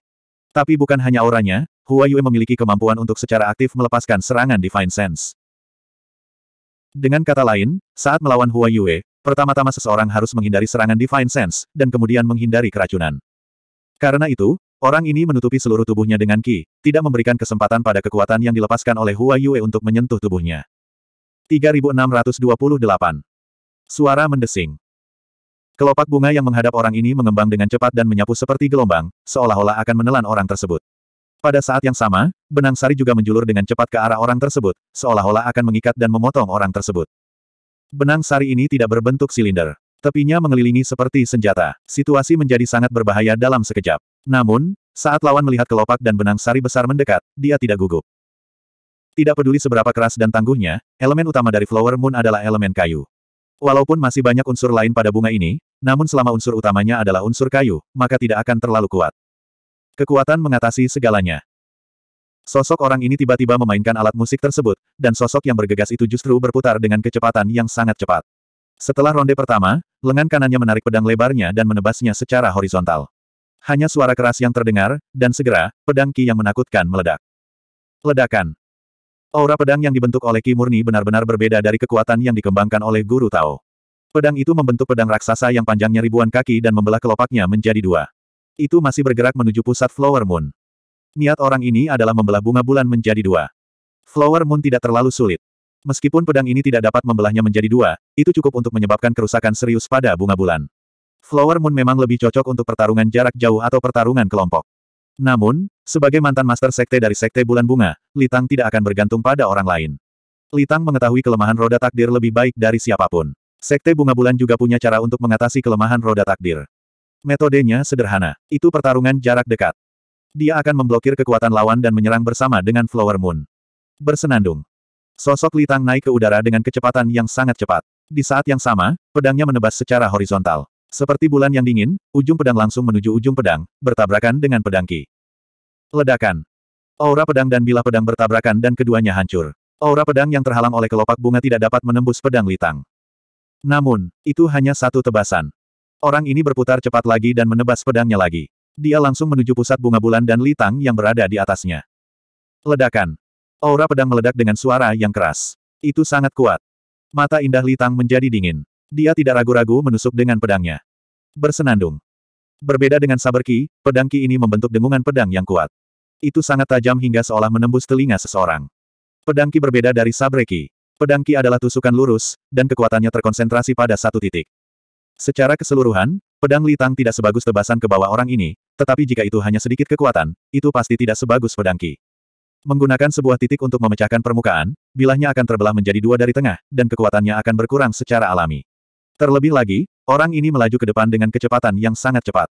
Tapi bukan hanya auranya, Hua Yue memiliki kemampuan untuk secara aktif melepaskan serangan Divine Sense. Dengan kata lain, saat melawan Hua Yue, pertama-tama seseorang harus menghindari serangan Divine Sense, dan kemudian menghindari keracunan. Karena itu, orang ini menutupi seluruh tubuhnya dengan Qi, tidak memberikan kesempatan pada kekuatan yang dilepaskan oleh Hua Yue untuk menyentuh tubuhnya. 3628. Suara mendesing. Kelopak bunga yang menghadap orang ini mengembang dengan cepat dan menyapu seperti gelombang, seolah-olah akan menelan orang tersebut. Pada saat yang sama, benang sari juga menjulur dengan cepat ke arah orang tersebut, seolah-olah akan mengikat dan memotong orang tersebut. Benang sari ini tidak berbentuk silinder. Tepinya mengelilingi seperti senjata. Situasi menjadi sangat berbahaya dalam sekejap. Namun, saat lawan melihat kelopak dan benang sari besar mendekat, dia tidak gugup. Tidak peduli seberapa keras dan tangguhnya, elemen utama dari Flower Moon adalah elemen kayu. Walaupun masih banyak unsur lain pada bunga ini, namun selama unsur utamanya adalah unsur kayu, maka tidak akan terlalu kuat. Kekuatan mengatasi segalanya. Sosok orang ini tiba-tiba memainkan alat musik tersebut, dan sosok yang bergegas itu justru berputar dengan kecepatan yang sangat cepat. Setelah ronde pertama, lengan kanannya menarik pedang lebarnya dan menebasnya secara horizontal. Hanya suara keras yang terdengar, dan segera, pedang Ki yang menakutkan meledak. Ledakan. Aura pedang yang dibentuk oleh Ki Murni benar-benar berbeda dari kekuatan yang dikembangkan oleh Guru Tao. Pedang itu membentuk pedang raksasa yang panjangnya ribuan kaki dan membelah kelopaknya menjadi dua. Itu masih bergerak menuju pusat Flower Moon. Niat orang ini adalah membelah bunga bulan menjadi dua. Flower Moon tidak terlalu sulit. Meskipun pedang ini tidak dapat membelahnya menjadi dua, itu cukup untuk menyebabkan kerusakan serius pada bunga bulan. Flower Moon memang lebih cocok untuk pertarungan jarak jauh atau pertarungan kelompok. Namun, sebagai mantan master sekte dari sekte bulan bunga, Litang tidak akan bergantung pada orang lain. Litang mengetahui kelemahan roda takdir lebih baik dari siapapun. Sekte bunga bulan juga punya cara untuk mengatasi kelemahan roda takdir. Metodenya sederhana, itu pertarungan jarak dekat. Dia akan memblokir kekuatan lawan dan menyerang bersama dengan Flower Moon. Bersenandung. Sosok Litang naik ke udara dengan kecepatan yang sangat cepat. Di saat yang sama, pedangnya menebas secara horizontal. Seperti bulan yang dingin, ujung pedang langsung menuju ujung pedang, bertabrakan dengan pedang Ki. Ledakan. Aura pedang dan bilah pedang bertabrakan dan keduanya hancur. Aura pedang yang terhalang oleh kelopak bunga tidak dapat menembus pedang Litang. Namun, itu hanya satu tebasan. Orang ini berputar cepat lagi dan menebas pedangnya lagi. Dia langsung menuju pusat bunga bulan dan Litang yang berada di atasnya. Ledakan. Aura pedang meledak dengan suara yang keras. Itu sangat kuat. Mata indah Litang menjadi dingin. Dia tidak ragu-ragu menusuk dengan pedangnya. Bersenandung. Berbeda dengan saber ki, pedang ki ini membentuk dengungan pedang yang kuat. Itu sangat tajam hingga seolah menembus telinga seseorang. Pedang ki berbeda dari sabre ki. Pedang ki adalah tusukan lurus, dan kekuatannya terkonsentrasi pada satu titik. Secara keseluruhan, pedang Litang tidak sebagus tebasan ke bawah orang ini, tetapi jika itu hanya sedikit kekuatan, itu pasti tidak sebagus pedang Ki. Menggunakan sebuah titik untuk memecahkan permukaan, bilahnya akan terbelah menjadi dua dari tengah, dan kekuatannya akan berkurang secara alami. Terlebih lagi, orang ini melaju ke depan dengan kecepatan yang sangat cepat.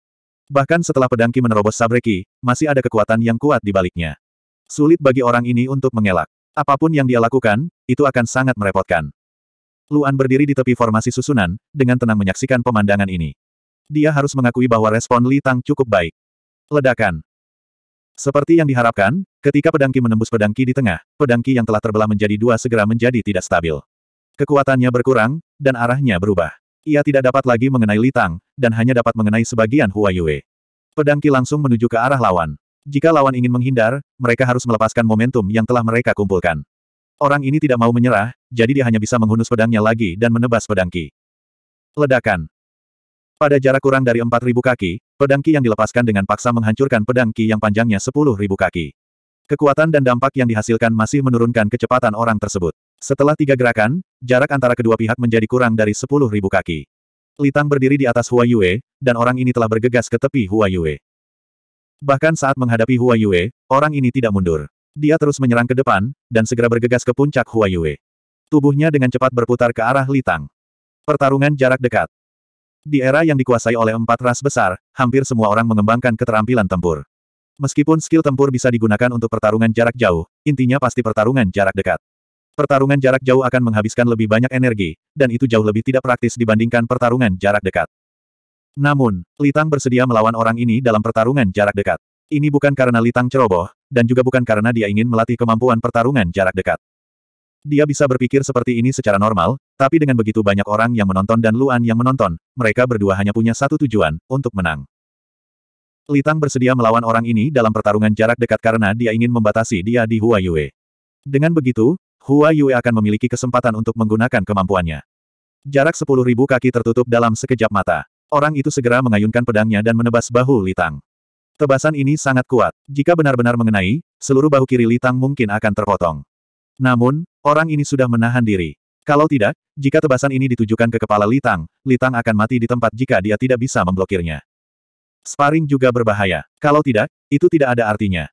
Bahkan setelah pedang Ki menerobos Sabreki, masih ada kekuatan yang kuat di baliknya. Sulit bagi orang ini untuk mengelak. Apapun yang dia lakukan, itu akan sangat merepotkan. Luan berdiri di tepi formasi susunan, dengan tenang menyaksikan pemandangan ini. Dia harus mengakui bahwa respon Li Tang cukup baik. Ledakan. Seperti yang diharapkan, ketika pedangki menembus pedangki di tengah, pedangki yang telah terbelah menjadi dua segera menjadi tidak stabil. Kekuatannya berkurang, dan arahnya berubah. Ia tidak dapat lagi mengenai Li Tang, dan hanya dapat mengenai sebagian Hua Yue. Pedangki langsung menuju ke arah lawan. Jika lawan ingin menghindar, mereka harus melepaskan momentum yang telah mereka kumpulkan. Orang ini tidak mau menyerah, jadi dia hanya bisa menghunus pedangnya lagi dan menebas pedang Ki. Ledakan. Pada jarak kurang dari 4.000 kaki, pedang Ki yang dilepaskan dengan paksa menghancurkan pedang Ki yang panjangnya 10.000 kaki. Kekuatan dan dampak yang dihasilkan masih menurunkan kecepatan orang tersebut. Setelah tiga gerakan, jarak antara kedua pihak menjadi kurang dari 10.000 kaki. Litang berdiri di atas Hua Yue, dan orang ini telah bergegas ke tepi Hua Yue. Bahkan saat menghadapi Hua Yue, orang ini tidak mundur. Dia terus menyerang ke depan, dan segera bergegas ke puncak Huayue. Tubuhnya dengan cepat berputar ke arah Litang. Pertarungan jarak dekat. Di era yang dikuasai oleh empat ras besar, hampir semua orang mengembangkan keterampilan tempur. Meskipun skill tempur bisa digunakan untuk pertarungan jarak jauh, intinya pasti pertarungan jarak dekat. Pertarungan jarak jauh akan menghabiskan lebih banyak energi, dan itu jauh lebih tidak praktis dibandingkan pertarungan jarak dekat. Namun, Litang bersedia melawan orang ini dalam pertarungan jarak dekat. Ini bukan karena Litang ceroboh, dan juga bukan karena dia ingin melatih kemampuan pertarungan jarak dekat. Dia bisa berpikir seperti ini secara normal, tapi dengan begitu banyak orang yang menonton dan Luan yang menonton, mereka berdua hanya punya satu tujuan, untuk menang. Litang bersedia melawan orang ini dalam pertarungan jarak dekat karena dia ingin membatasi dia di Hua Yue. Dengan begitu, Hua Yue akan memiliki kesempatan untuk menggunakan kemampuannya. Jarak 10.000 kaki tertutup dalam sekejap mata. Orang itu segera mengayunkan pedangnya dan menebas bahu Litang. Tebasan ini sangat kuat. Jika benar-benar mengenai, seluruh bahu kiri Litang mungkin akan terpotong. Namun, orang ini sudah menahan diri. Kalau tidak, jika tebasan ini ditujukan ke kepala Litang, Litang akan mati di tempat jika dia tidak bisa memblokirnya. Sparring juga berbahaya. Kalau tidak, itu tidak ada artinya.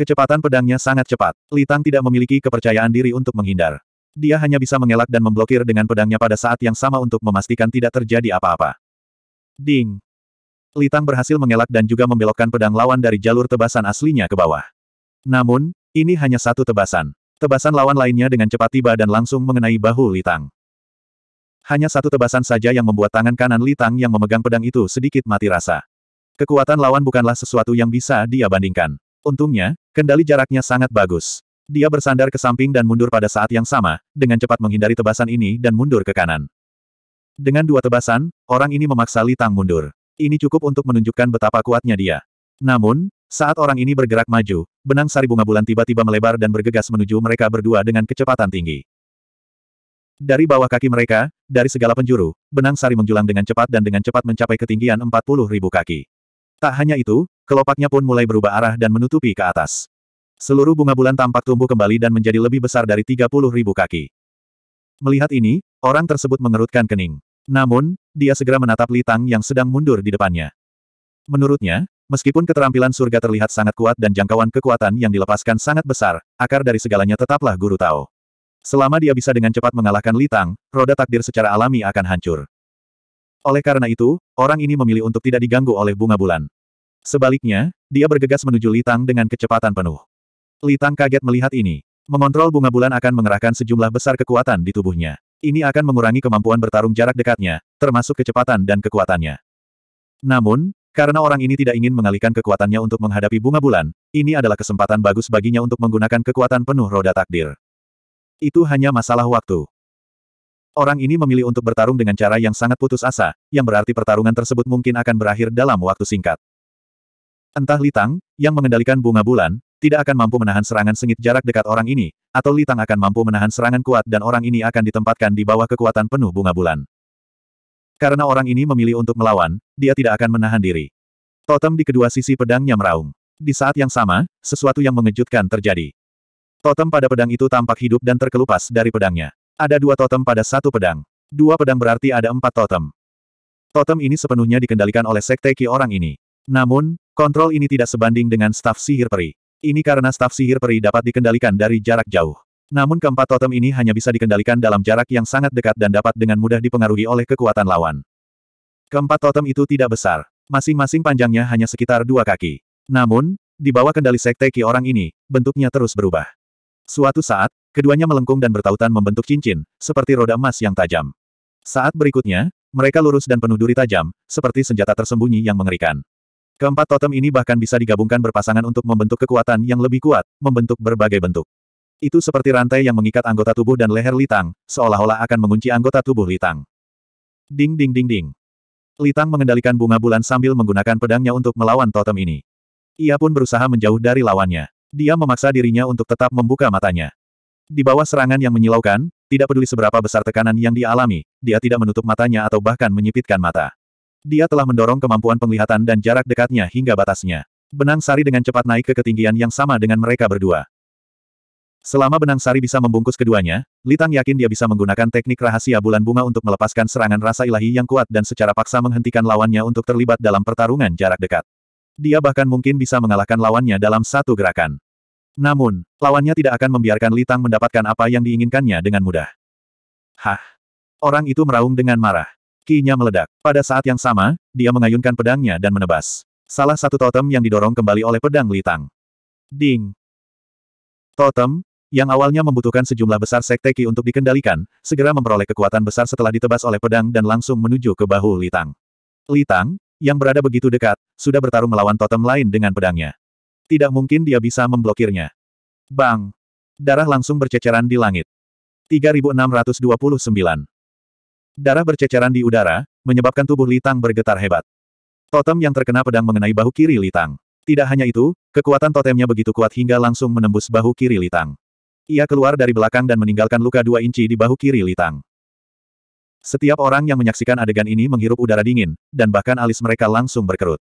Kecepatan pedangnya sangat cepat. Litang tidak memiliki kepercayaan diri untuk menghindar. Dia hanya bisa mengelak dan memblokir dengan pedangnya pada saat yang sama untuk memastikan tidak terjadi apa-apa. Ding! Litang berhasil mengelak dan juga membelokkan pedang lawan dari jalur tebasan aslinya ke bawah. Namun, ini hanya satu tebasan. Tebasan lawan lainnya dengan cepat tiba dan langsung mengenai bahu Litang. Hanya satu tebasan saja yang membuat tangan kanan Litang yang memegang pedang itu sedikit mati rasa. Kekuatan lawan bukanlah sesuatu yang bisa dia bandingkan. Untungnya, kendali jaraknya sangat bagus. Dia bersandar ke samping dan mundur pada saat yang sama, dengan cepat menghindari tebasan ini dan mundur ke kanan. Dengan dua tebasan, orang ini memaksa Litang mundur. Ini cukup untuk menunjukkan betapa kuatnya dia. Namun, saat orang ini bergerak maju, benang sari bunga bulan tiba-tiba melebar dan bergegas menuju mereka berdua dengan kecepatan tinggi. Dari bawah kaki mereka, dari segala penjuru, benang sari menjulang dengan cepat dan dengan cepat mencapai ketinggian 40 ribu kaki. Tak hanya itu, kelopaknya pun mulai berubah arah dan menutupi ke atas. Seluruh bunga bulan tampak tumbuh kembali dan menjadi lebih besar dari 30 ribu kaki. Melihat ini, orang tersebut mengerutkan kening. Namun, dia segera menatap Litang yang sedang mundur di depannya. Menurutnya, meskipun keterampilan surga terlihat sangat kuat dan jangkauan kekuatan yang dilepaskan sangat besar, akar dari segalanya tetaplah guru Tao. Selama dia bisa dengan cepat mengalahkan Litang, roda takdir secara alami akan hancur. Oleh karena itu, orang ini memilih untuk tidak diganggu oleh bunga bulan. Sebaliknya, dia bergegas menuju Litang dengan kecepatan penuh. Litang kaget melihat ini. Mengontrol bunga bulan akan mengerahkan sejumlah besar kekuatan di tubuhnya. Ini akan mengurangi kemampuan bertarung jarak dekatnya, termasuk kecepatan dan kekuatannya. Namun, karena orang ini tidak ingin mengalihkan kekuatannya untuk menghadapi bunga bulan, ini adalah kesempatan bagus baginya untuk menggunakan kekuatan penuh roda takdir. Itu hanya masalah waktu. Orang ini memilih untuk bertarung dengan cara yang sangat putus asa, yang berarti pertarungan tersebut mungkin akan berakhir dalam waktu singkat. Entah Litang, yang mengendalikan bunga bulan, tidak akan mampu menahan serangan sengit jarak dekat orang ini, atau Litang akan mampu menahan serangan kuat dan orang ini akan ditempatkan di bawah kekuatan penuh bunga bulan. Karena orang ini memilih untuk melawan, dia tidak akan menahan diri. Totem di kedua sisi pedangnya meraung. Di saat yang sama, sesuatu yang mengejutkan terjadi. Totem pada pedang itu tampak hidup dan terkelupas dari pedangnya. Ada dua totem pada satu pedang. Dua pedang berarti ada empat totem. Totem ini sepenuhnya dikendalikan oleh sekte Ki orang ini. Namun, kontrol ini tidak sebanding dengan staf sihir peri. Ini karena staf sihir peri dapat dikendalikan dari jarak jauh. Namun keempat totem ini hanya bisa dikendalikan dalam jarak yang sangat dekat dan dapat dengan mudah dipengaruhi oleh kekuatan lawan. Keempat totem itu tidak besar. Masing-masing panjangnya hanya sekitar dua kaki. Namun, di bawah kendali sekte Ki orang ini, bentuknya terus berubah. Suatu saat, keduanya melengkung dan bertautan membentuk cincin, seperti roda emas yang tajam. Saat berikutnya, mereka lurus dan penuh duri tajam, seperti senjata tersembunyi yang mengerikan. Keempat totem ini bahkan bisa digabungkan berpasangan untuk membentuk kekuatan yang lebih kuat, membentuk berbagai bentuk. Itu seperti rantai yang mengikat anggota tubuh dan leher Litang, seolah-olah akan mengunci anggota tubuh Litang. Ding ding ding ding. Litang mengendalikan bunga bulan sambil menggunakan pedangnya untuk melawan totem ini. Ia pun berusaha menjauh dari lawannya. Dia memaksa dirinya untuk tetap membuka matanya. Di bawah serangan yang menyilaukan, tidak peduli seberapa besar tekanan yang dialami, dia tidak menutup matanya atau bahkan menyipitkan mata. Dia telah mendorong kemampuan penglihatan dan jarak dekatnya hingga batasnya. Benang sari dengan cepat naik ke ketinggian yang sama dengan mereka berdua. Selama benang sari bisa membungkus keduanya, Litang yakin dia bisa menggunakan teknik rahasia bulan bunga untuk melepaskan serangan rasa ilahi yang kuat dan secara paksa menghentikan lawannya untuk terlibat dalam pertarungan jarak dekat. Dia bahkan mungkin bisa mengalahkan lawannya dalam satu gerakan. Namun, lawannya tidak akan membiarkan Litang mendapatkan apa yang diinginkannya dengan mudah. Hah? Orang itu meraung dengan marah. Kinya meledak. Pada saat yang sama, dia mengayunkan pedangnya dan menebas. Salah satu totem yang didorong kembali oleh pedang Litang. Ding. Totem, yang awalnya membutuhkan sejumlah besar sekte Ki untuk dikendalikan, segera memperoleh kekuatan besar setelah ditebas oleh pedang dan langsung menuju ke bahu Litang. Litang, yang berada begitu dekat, sudah bertarung melawan totem lain dengan pedangnya. Tidak mungkin dia bisa memblokirnya. Bang! Darah langsung berceceran di langit. 3629 Darah berceceran di udara, menyebabkan tubuh Litang bergetar hebat. Totem yang terkena pedang mengenai bahu kiri Litang. Tidak hanya itu, kekuatan totemnya begitu kuat hingga langsung menembus bahu kiri Litang. Ia keluar dari belakang dan meninggalkan luka dua inci di bahu kiri Litang. Setiap orang yang menyaksikan adegan ini menghirup udara dingin, dan bahkan alis mereka langsung berkerut.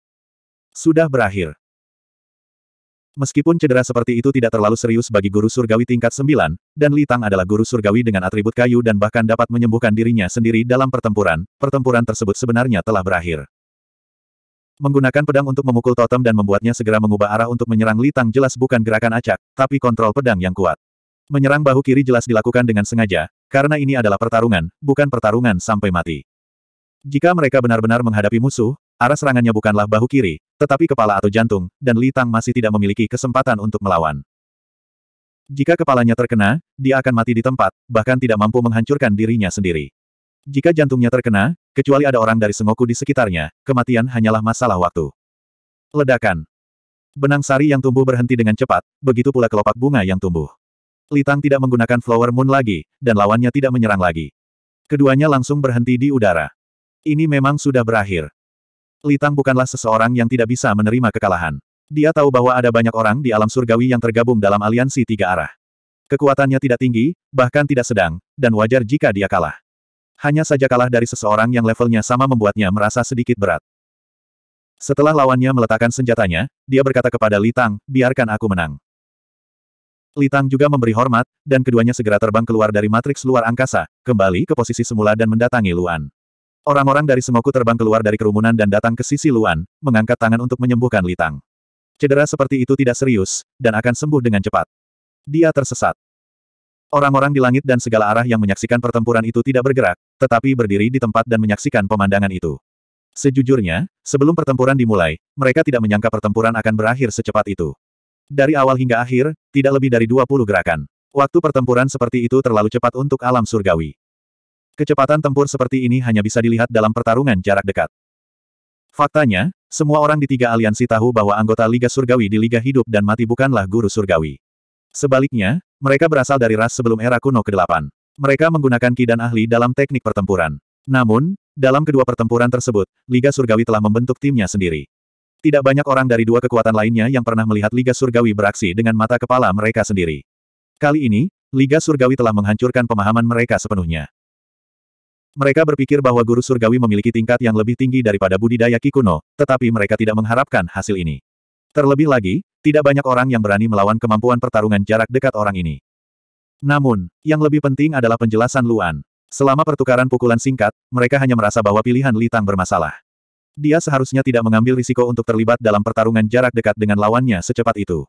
Sudah berakhir. Meskipun cedera seperti itu tidak terlalu serius bagi guru surgawi tingkat 9, dan Li Tang adalah guru surgawi dengan atribut kayu dan bahkan dapat menyembuhkan dirinya sendiri dalam pertempuran, pertempuran tersebut sebenarnya telah berakhir. Menggunakan pedang untuk memukul totem dan membuatnya segera mengubah arah untuk menyerang Li Tang jelas bukan gerakan acak, tapi kontrol pedang yang kuat. Menyerang bahu kiri jelas dilakukan dengan sengaja, karena ini adalah pertarungan, bukan pertarungan sampai mati. Jika mereka benar-benar menghadapi musuh, Arah serangannya bukanlah bahu kiri, tetapi kepala atau jantung, dan Li Tang masih tidak memiliki kesempatan untuk melawan. Jika kepalanya terkena, dia akan mati di tempat, bahkan tidak mampu menghancurkan dirinya sendiri. Jika jantungnya terkena, kecuali ada orang dari Sengoku di sekitarnya, kematian hanyalah masalah waktu. Ledakan. Benang sari yang tumbuh berhenti dengan cepat, begitu pula kelopak bunga yang tumbuh. Litang tidak menggunakan Flower Moon lagi, dan lawannya tidak menyerang lagi. Keduanya langsung berhenti di udara. Ini memang sudah berakhir. Litang bukanlah seseorang yang tidak bisa menerima kekalahan. Dia tahu bahwa ada banyak orang di alam surgawi yang tergabung dalam aliansi tiga arah. Kekuatannya tidak tinggi, bahkan tidak sedang, dan wajar jika dia kalah. Hanya saja kalah dari seseorang yang levelnya sama membuatnya merasa sedikit berat. Setelah lawannya meletakkan senjatanya, dia berkata kepada Litang, biarkan aku menang. Litang juga memberi hormat, dan keduanya segera terbang keluar dari matriks luar angkasa, kembali ke posisi semula dan mendatangi Luan. Orang-orang dari semoku terbang keluar dari kerumunan dan datang ke sisi Luan, mengangkat tangan untuk menyembuhkan Litang. Cedera seperti itu tidak serius, dan akan sembuh dengan cepat. Dia tersesat. Orang-orang di langit dan segala arah yang menyaksikan pertempuran itu tidak bergerak, tetapi berdiri di tempat dan menyaksikan pemandangan itu. Sejujurnya, sebelum pertempuran dimulai, mereka tidak menyangka pertempuran akan berakhir secepat itu. Dari awal hingga akhir, tidak lebih dari 20 gerakan. Waktu pertempuran seperti itu terlalu cepat untuk alam surgawi. Kecepatan tempur seperti ini hanya bisa dilihat dalam pertarungan jarak dekat. Faktanya, semua orang di tiga aliansi tahu bahwa anggota Liga Surgawi di Liga Hidup dan Mati bukanlah guru surgawi. Sebaliknya, mereka berasal dari ras sebelum era kuno ke-8. Mereka menggunakan ki dan ahli dalam teknik pertempuran. Namun, dalam kedua pertempuran tersebut, Liga Surgawi telah membentuk timnya sendiri. Tidak banyak orang dari dua kekuatan lainnya yang pernah melihat Liga Surgawi beraksi dengan mata kepala mereka sendiri. Kali ini, Liga Surgawi telah menghancurkan pemahaman mereka sepenuhnya. Mereka berpikir bahwa guru surgawi memiliki tingkat yang lebih tinggi daripada budidaya Kikuno, tetapi mereka tidak mengharapkan hasil ini. Terlebih lagi, tidak banyak orang yang berani melawan kemampuan pertarungan jarak dekat orang ini. Namun, yang lebih penting adalah penjelasan Luan. Selama pertukaran pukulan singkat, mereka hanya merasa bahwa pilihan Litang bermasalah. Dia seharusnya tidak mengambil risiko untuk terlibat dalam pertarungan jarak dekat dengan lawannya secepat itu.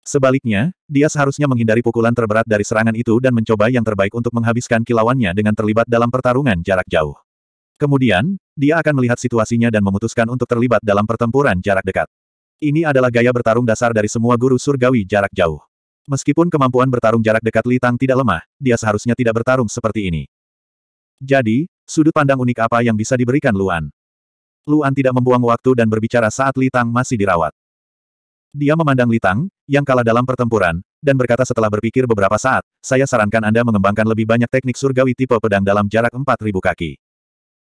Sebaliknya, dia seharusnya menghindari pukulan terberat dari serangan itu dan mencoba yang terbaik untuk menghabiskan kilauannya dengan terlibat dalam pertarungan jarak jauh. Kemudian, dia akan melihat situasinya dan memutuskan untuk terlibat dalam pertempuran jarak dekat. Ini adalah gaya bertarung dasar dari semua guru surgawi jarak jauh. Meskipun kemampuan bertarung jarak dekat Litang tidak lemah, dia seharusnya tidak bertarung seperti ini. Jadi, sudut pandang unik apa yang bisa diberikan Luan? Luan tidak membuang waktu dan berbicara saat Litang masih dirawat. Dia memandang Litang, yang kalah dalam pertempuran, dan berkata setelah berpikir beberapa saat, saya sarankan Anda mengembangkan lebih banyak teknik surgawi tipe pedang dalam jarak 4.000 kaki.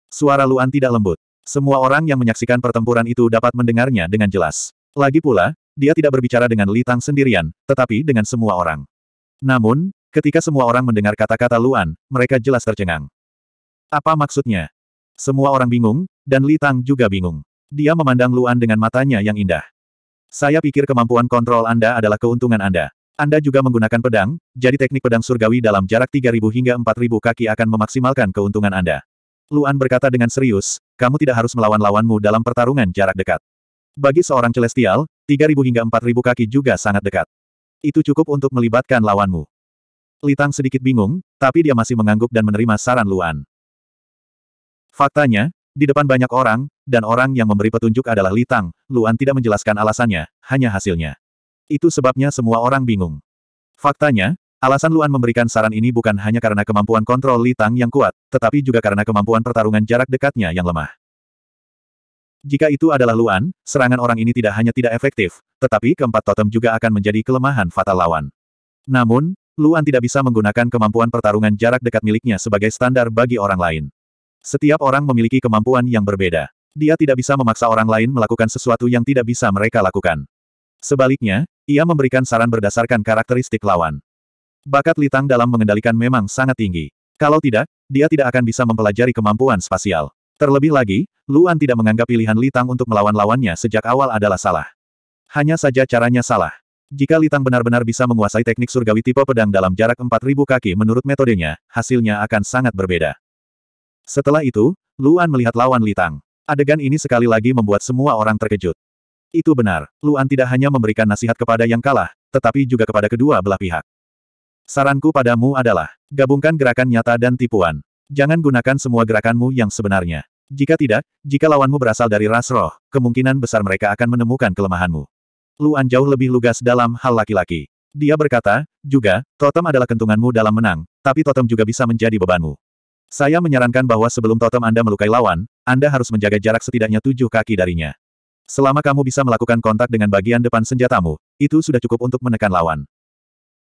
Suara Luan tidak lembut. Semua orang yang menyaksikan pertempuran itu dapat mendengarnya dengan jelas. Lagi pula, dia tidak berbicara dengan Litang sendirian, tetapi dengan semua orang. Namun, ketika semua orang mendengar kata-kata Luan, mereka jelas tercengang. Apa maksudnya? Semua orang bingung, dan Litang juga bingung. Dia memandang Luan dengan matanya yang indah. Saya pikir kemampuan kontrol Anda adalah keuntungan Anda. Anda juga menggunakan pedang, jadi teknik pedang surgawi dalam jarak 3.000 hingga 4.000 kaki akan memaksimalkan keuntungan Anda. Luan berkata dengan serius, kamu tidak harus melawan lawanmu dalam pertarungan jarak dekat. Bagi seorang celestial, 3.000 hingga 4.000 kaki juga sangat dekat. Itu cukup untuk melibatkan lawanmu. Litang sedikit bingung, tapi dia masih mengangguk dan menerima saran Luan. Faktanya, di depan banyak orang, dan orang yang memberi petunjuk adalah Litang. Luan tidak menjelaskan alasannya, hanya hasilnya. Itu sebabnya semua orang bingung. Faktanya, alasan Luan memberikan saran ini bukan hanya karena kemampuan kontrol Litang yang kuat, tetapi juga karena kemampuan pertarungan jarak dekatnya yang lemah. Jika itu adalah Luan, serangan orang ini tidak hanya tidak efektif, tetapi keempat totem juga akan menjadi kelemahan fatal lawan. Namun, Luan tidak bisa menggunakan kemampuan pertarungan jarak dekat miliknya sebagai standar bagi orang lain. Setiap orang memiliki kemampuan yang berbeda. Dia tidak bisa memaksa orang lain melakukan sesuatu yang tidak bisa mereka lakukan. Sebaliknya, ia memberikan saran berdasarkan karakteristik lawan. Bakat Litang dalam mengendalikan memang sangat tinggi. Kalau tidak, dia tidak akan bisa mempelajari kemampuan spasial. Terlebih lagi, Luan tidak menganggap pilihan Litang untuk melawan lawannya sejak awal adalah salah. Hanya saja caranya salah. Jika Litang benar-benar bisa menguasai teknik surgawi tipe pedang dalam jarak 4000 kaki menurut metodenya, hasilnya akan sangat berbeda. Setelah itu, Luan melihat lawan Litang. Adegan ini sekali lagi membuat semua orang terkejut. Itu benar, Luan tidak hanya memberikan nasihat kepada yang kalah, tetapi juga kepada kedua belah pihak. Saranku padamu adalah, gabungkan gerakan nyata dan tipuan. Jangan gunakan semua gerakanmu yang sebenarnya. Jika tidak, jika lawanmu berasal dari ras roh, kemungkinan besar mereka akan menemukan kelemahanmu. Luan jauh lebih lugas dalam hal laki-laki. Dia berkata, juga, totem adalah kentunganmu dalam menang, tapi totem juga bisa menjadi bebanmu. Saya menyarankan bahwa sebelum totem Anda melukai lawan, Anda harus menjaga jarak setidaknya tujuh kaki darinya. Selama kamu bisa melakukan kontak dengan bagian depan senjatamu, itu sudah cukup untuk menekan lawan.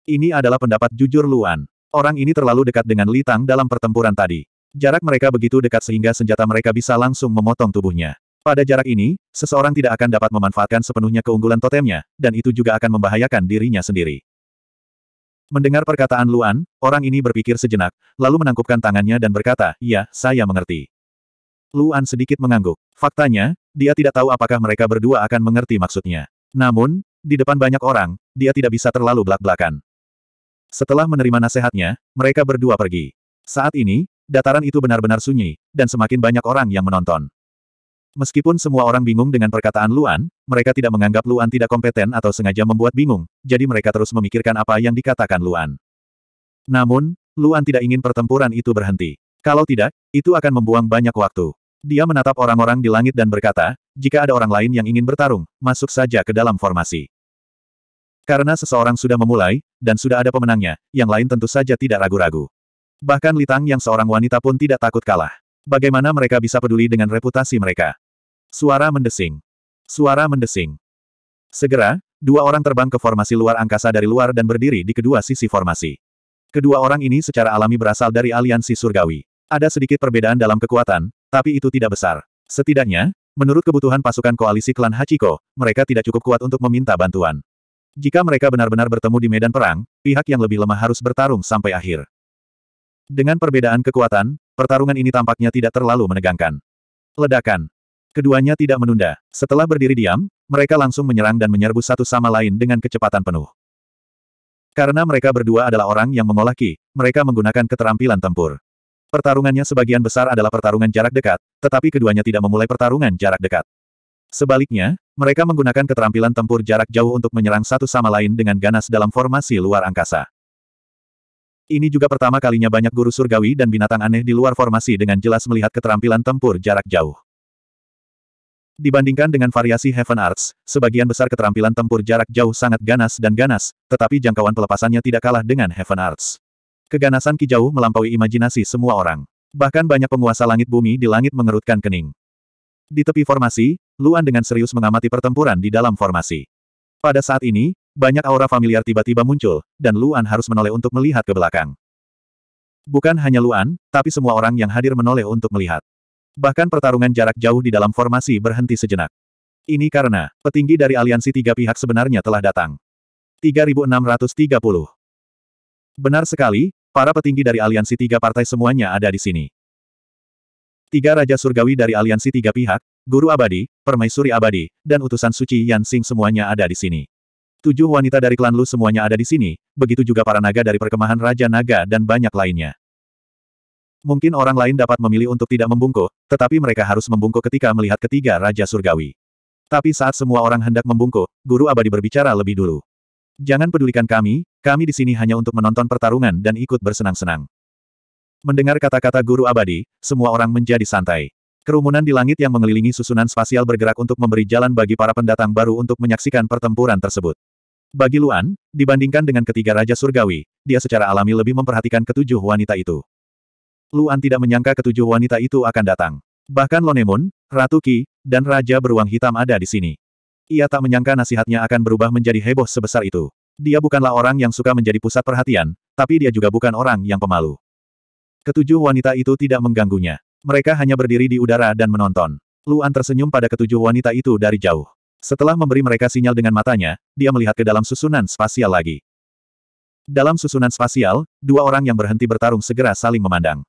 Ini adalah pendapat jujur Luan. Orang ini terlalu dekat dengan Litang dalam pertempuran tadi. Jarak mereka begitu dekat sehingga senjata mereka bisa langsung memotong tubuhnya. Pada jarak ini, seseorang tidak akan dapat memanfaatkan sepenuhnya keunggulan totemnya, dan itu juga akan membahayakan dirinya sendiri. Mendengar perkataan Luan, orang ini berpikir sejenak, lalu menangkupkan tangannya dan berkata, ya, saya mengerti. Luan sedikit mengangguk. Faktanya, dia tidak tahu apakah mereka berdua akan mengerti maksudnya. Namun, di depan banyak orang, dia tidak bisa terlalu belak-belakan. Setelah menerima nasihatnya, mereka berdua pergi. Saat ini, dataran itu benar-benar sunyi, dan semakin banyak orang yang menonton. Meskipun semua orang bingung dengan perkataan Luan, mereka tidak menganggap Luan tidak kompeten atau sengaja membuat bingung, jadi mereka terus memikirkan apa yang dikatakan Luan. Namun, Luan tidak ingin pertempuran itu berhenti. Kalau tidak, itu akan membuang banyak waktu. Dia menatap orang-orang di langit dan berkata, jika ada orang lain yang ingin bertarung, masuk saja ke dalam formasi. Karena seseorang sudah memulai, dan sudah ada pemenangnya, yang lain tentu saja tidak ragu-ragu. Bahkan Litang yang seorang wanita pun tidak takut kalah. Bagaimana mereka bisa peduli dengan reputasi mereka? Suara mendesing. Suara mendesing. Segera, dua orang terbang ke formasi luar angkasa dari luar dan berdiri di kedua sisi formasi. Kedua orang ini secara alami berasal dari aliansi surgawi. Ada sedikit perbedaan dalam kekuatan, tapi itu tidak besar. Setidaknya, menurut kebutuhan pasukan koalisi klan Hachiko, mereka tidak cukup kuat untuk meminta bantuan. Jika mereka benar-benar bertemu di medan perang, pihak yang lebih lemah harus bertarung sampai akhir. Dengan perbedaan kekuatan, pertarungan ini tampaknya tidak terlalu menegangkan. Ledakan. Keduanya tidak menunda. Setelah berdiri diam, mereka langsung menyerang dan menyerbu satu sama lain dengan kecepatan penuh. Karena mereka berdua adalah orang yang mengolah ki, mereka menggunakan keterampilan tempur. Pertarungannya sebagian besar adalah pertarungan jarak dekat, tetapi keduanya tidak memulai pertarungan jarak dekat. Sebaliknya, mereka menggunakan keterampilan tempur jarak jauh untuk menyerang satu sama lain dengan ganas dalam formasi luar angkasa. Ini juga pertama kalinya banyak guru surgawi dan binatang aneh di luar formasi dengan jelas melihat keterampilan tempur jarak jauh. Dibandingkan dengan variasi Heaven Arts, sebagian besar keterampilan tempur jarak jauh sangat ganas dan ganas, tetapi jangkauan pelepasannya tidak kalah dengan Heaven Arts. Keganasan Kijau melampaui imajinasi semua orang. Bahkan banyak penguasa langit bumi di langit mengerutkan kening. Di tepi formasi, Luan dengan serius mengamati pertempuran di dalam formasi. Pada saat ini, banyak aura familiar tiba-tiba muncul, dan Luan harus menoleh untuk melihat ke belakang. Bukan hanya Luan, tapi semua orang yang hadir menoleh untuk melihat. Bahkan pertarungan jarak jauh di dalam formasi berhenti sejenak. Ini karena, petinggi dari aliansi tiga pihak sebenarnya telah datang. 3630. Benar sekali, para petinggi dari aliansi tiga partai semuanya ada di sini. Tiga Raja Surgawi dari aliansi tiga pihak, Guru Abadi, Permaisuri Abadi, dan utusan suci Yan Xing semuanya ada di sini. Tujuh wanita dari klan Lu semuanya ada di sini, begitu juga para naga dari perkemahan Raja Naga dan banyak lainnya. Mungkin orang lain dapat memilih untuk tidak membungkuk, tetapi mereka harus membungkuk ketika melihat ketiga Raja Surgawi. Tapi saat semua orang hendak membungkuk, Guru Abadi berbicara lebih dulu. Jangan pedulikan kami, kami di sini hanya untuk menonton pertarungan dan ikut bersenang-senang. Mendengar kata-kata Guru Abadi, semua orang menjadi santai. Kerumunan di langit yang mengelilingi susunan spasial bergerak untuk memberi jalan bagi para pendatang baru untuk menyaksikan pertempuran tersebut. Bagi Luan, dibandingkan dengan ketiga Raja Surgawi, dia secara alami lebih memperhatikan ketujuh wanita itu. Luan tidak menyangka ketujuh wanita itu akan datang. Bahkan Lonemon, Ratu Ki, dan Raja Beruang Hitam ada di sini. Ia tak menyangka nasihatnya akan berubah menjadi heboh sebesar itu. Dia bukanlah orang yang suka menjadi pusat perhatian, tapi dia juga bukan orang yang pemalu. Ketujuh wanita itu tidak mengganggunya. Mereka hanya berdiri di udara dan menonton. Luan tersenyum pada ketujuh wanita itu dari jauh. Setelah memberi mereka sinyal dengan matanya, dia melihat ke dalam susunan spasial lagi. Dalam susunan spasial, dua orang yang berhenti bertarung segera saling memandang.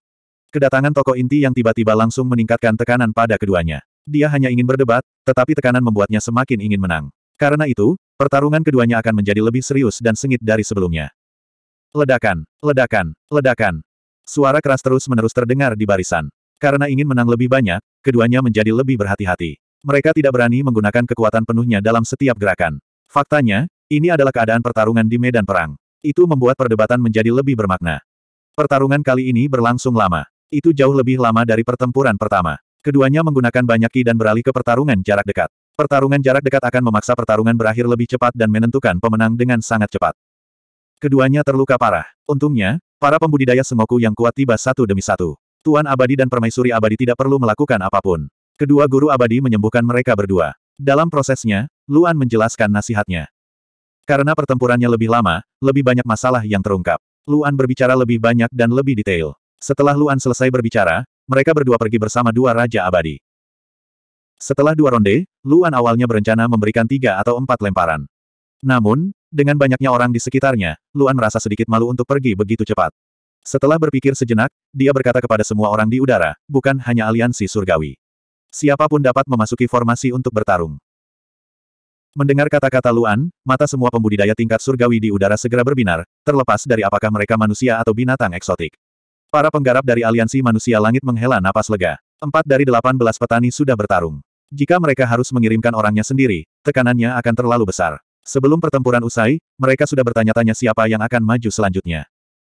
Kedatangan tokoh inti yang tiba-tiba langsung meningkatkan tekanan pada keduanya. Dia hanya ingin berdebat, tetapi tekanan membuatnya semakin ingin menang. Karena itu, pertarungan keduanya akan menjadi lebih serius dan sengit dari sebelumnya. Ledakan, ledakan, ledakan. Suara keras terus-menerus terdengar di barisan. Karena ingin menang lebih banyak, keduanya menjadi lebih berhati-hati. Mereka tidak berani menggunakan kekuatan penuhnya dalam setiap gerakan. Faktanya, ini adalah keadaan pertarungan di medan perang. Itu membuat perdebatan menjadi lebih bermakna. Pertarungan kali ini berlangsung lama. Itu jauh lebih lama dari pertempuran pertama. Keduanya menggunakan banyak ki dan beralih ke pertarungan jarak dekat. Pertarungan jarak dekat akan memaksa pertarungan berakhir lebih cepat dan menentukan pemenang dengan sangat cepat. Keduanya terluka parah. Untungnya, para pembudidaya Sengoku yang kuat tiba satu demi satu. Tuan Abadi dan Permaisuri Abadi tidak perlu melakukan apapun. Kedua guru abadi menyembuhkan mereka berdua. Dalam prosesnya, Luan menjelaskan nasihatnya. Karena pertempurannya lebih lama, lebih banyak masalah yang terungkap. Luan berbicara lebih banyak dan lebih detail. Setelah Luan selesai berbicara, mereka berdua pergi bersama dua Raja Abadi. Setelah dua ronde, Luan awalnya berencana memberikan tiga atau empat lemparan. Namun, dengan banyaknya orang di sekitarnya, Luan merasa sedikit malu untuk pergi begitu cepat. Setelah berpikir sejenak, dia berkata kepada semua orang di udara, bukan hanya aliansi surgawi. Siapapun dapat memasuki formasi untuk bertarung. Mendengar kata-kata Luan, mata semua pembudidaya tingkat surgawi di udara segera berbinar, terlepas dari apakah mereka manusia atau binatang eksotik. Para penggarap dari aliansi manusia langit menghela napas lega. Empat dari delapan belas petani sudah bertarung. Jika mereka harus mengirimkan orangnya sendiri, tekanannya akan terlalu besar. Sebelum pertempuran usai, mereka sudah bertanya-tanya siapa yang akan maju selanjutnya.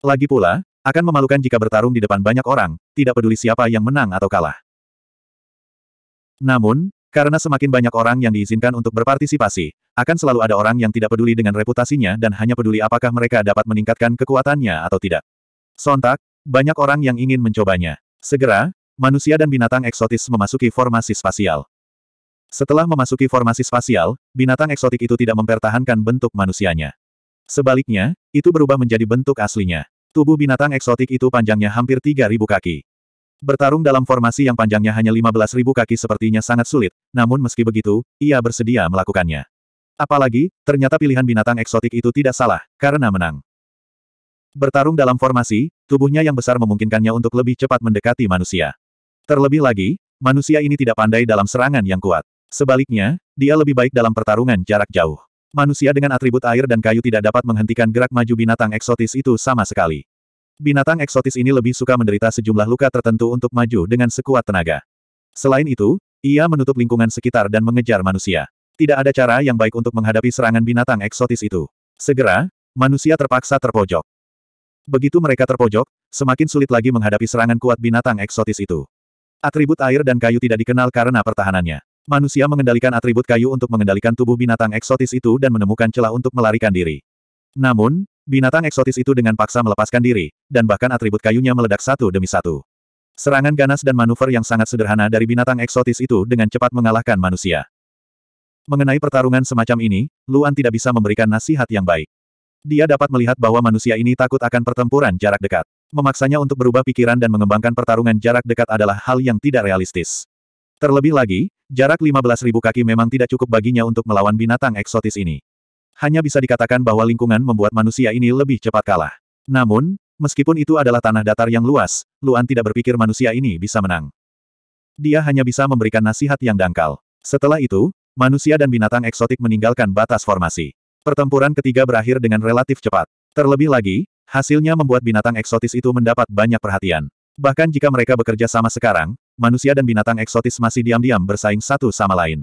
Lagi pula, akan memalukan jika bertarung di depan banyak orang, tidak peduli siapa yang menang atau kalah. Namun, karena semakin banyak orang yang diizinkan untuk berpartisipasi, akan selalu ada orang yang tidak peduli dengan reputasinya dan hanya peduli apakah mereka dapat meningkatkan kekuatannya atau tidak. Sontak, banyak orang yang ingin mencobanya. Segera, manusia dan binatang eksotis memasuki formasi spasial. Setelah memasuki formasi spasial, binatang eksotik itu tidak mempertahankan bentuk manusianya. Sebaliknya, itu berubah menjadi bentuk aslinya. Tubuh binatang eksotik itu panjangnya hampir 3.000 kaki. Bertarung dalam formasi yang panjangnya hanya 15.000 kaki sepertinya sangat sulit, namun meski begitu, ia bersedia melakukannya. Apalagi, ternyata pilihan binatang eksotik itu tidak salah, karena menang. Bertarung dalam formasi, tubuhnya yang besar memungkinkannya untuk lebih cepat mendekati manusia. Terlebih lagi, manusia ini tidak pandai dalam serangan yang kuat. Sebaliknya, dia lebih baik dalam pertarungan jarak jauh. Manusia dengan atribut air dan kayu tidak dapat menghentikan gerak maju binatang eksotis itu sama sekali. Binatang eksotis ini lebih suka menderita sejumlah luka tertentu untuk maju dengan sekuat tenaga. Selain itu, ia menutup lingkungan sekitar dan mengejar manusia. Tidak ada cara yang baik untuk menghadapi serangan binatang eksotis itu. Segera, manusia terpaksa terpojok. Begitu mereka terpojok, semakin sulit lagi menghadapi serangan kuat binatang eksotis itu. Atribut air dan kayu tidak dikenal karena pertahanannya. Manusia mengendalikan atribut kayu untuk mengendalikan tubuh binatang eksotis itu dan menemukan celah untuk melarikan diri. Namun, binatang eksotis itu dengan paksa melepaskan diri, dan bahkan atribut kayunya meledak satu demi satu. Serangan ganas dan manuver yang sangat sederhana dari binatang eksotis itu dengan cepat mengalahkan manusia. Mengenai pertarungan semacam ini, Luan tidak bisa memberikan nasihat yang baik. Dia dapat melihat bahwa manusia ini takut akan pertempuran jarak dekat. Memaksanya untuk berubah pikiran dan mengembangkan pertarungan jarak dekat adalah hal yang tidak realistis. Terlebih lagi, jarak 15.000 kaki memang tidak cukup baginya untuk melawan binatang eksotis ini. Hanya bisa dikatakan bahwa lingkungan membuat manusia ini lebih cepat kalah. Namun, meskipun itu adalah tanah datar yang luas, Luan tidak berpikir manusia ini bisa menang. Dia hanya bisa memberikan nasihat yang dangkal. Setelah itu, manusia dan binatang eksotik meninggalkan batas formasi. Pertempuran ketiga berakhir dengan relatif cepat. Terlebih lagi, hasilnya membuat binatang eksotis itu mendapat banyak perhatian. Bahkan jika mereka bekerja sama sekarang, manusia dan binatang eksotis masih diam-diam bersaing satu sama lain.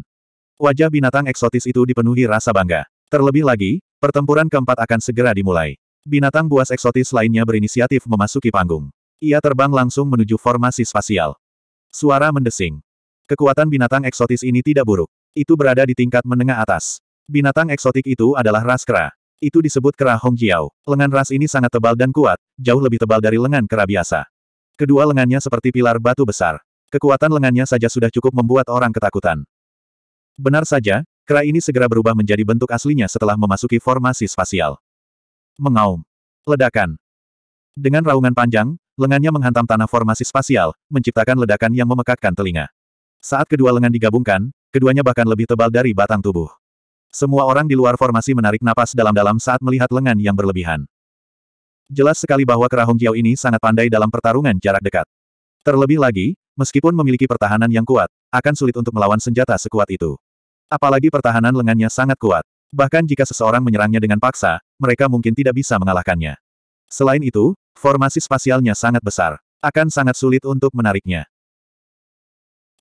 Wajah binatang eksotis itu dipenuhi rasa bangga. Terlebih lagi, pertempuran keempat akan segera dimulai. Binatang buas eksotis lainnya berinisiatif memasuki panggung. Ia terbang langsung menuju formasi spasial. Suara mendesing. Kekuatan binatang eksotis ini tidak buruk. Itu berada di tingkat menengah atas. Binatang eksotik itu adalah ras kera. Itu disebut kera Hongjiao. Lengan ras ini sangat tebal dan kuat, jauh lebih tebal dari lengan kera biasa. Kedua lengannya seperti pilar batu besar. Kekuatan lengannya saja sudah cukup membuat orang ketakutan. Benar saja, kera ini segera berubah menjadi bentuk aslinya setelah memasuki formasi spasial. Mengaum. Ledakan. Dengan raungan panjang, lengannya menghantam tanah formasi spasial, menciptakan ledakan yang memekakkan telinga. Saat kedua lengan digabungkan, keduanya bahkan lebih tebal dari batang tubuh. Semua orang di luar formasi menarik napas dalam-dalam saat melihat lengan yang berlebihan. Jelas sekali bahwa Kera Hong Jiao ini sangat pandai dalam pertarungan jarak dekat. Terlebih lagi, meskipun memiliki pertahanan yang kuat, akan sulit untuk melawan senjata sekuat itu. Apalagi pertahanan lengannya sangat kuat. Bahkan jika seseorang menyerangnya dengan paksa, mereka mungkin tidak bisa mengalahkannya. Selain itu, formasi spasialnya sangat besar. Akan sangat sulit untuk menariknya.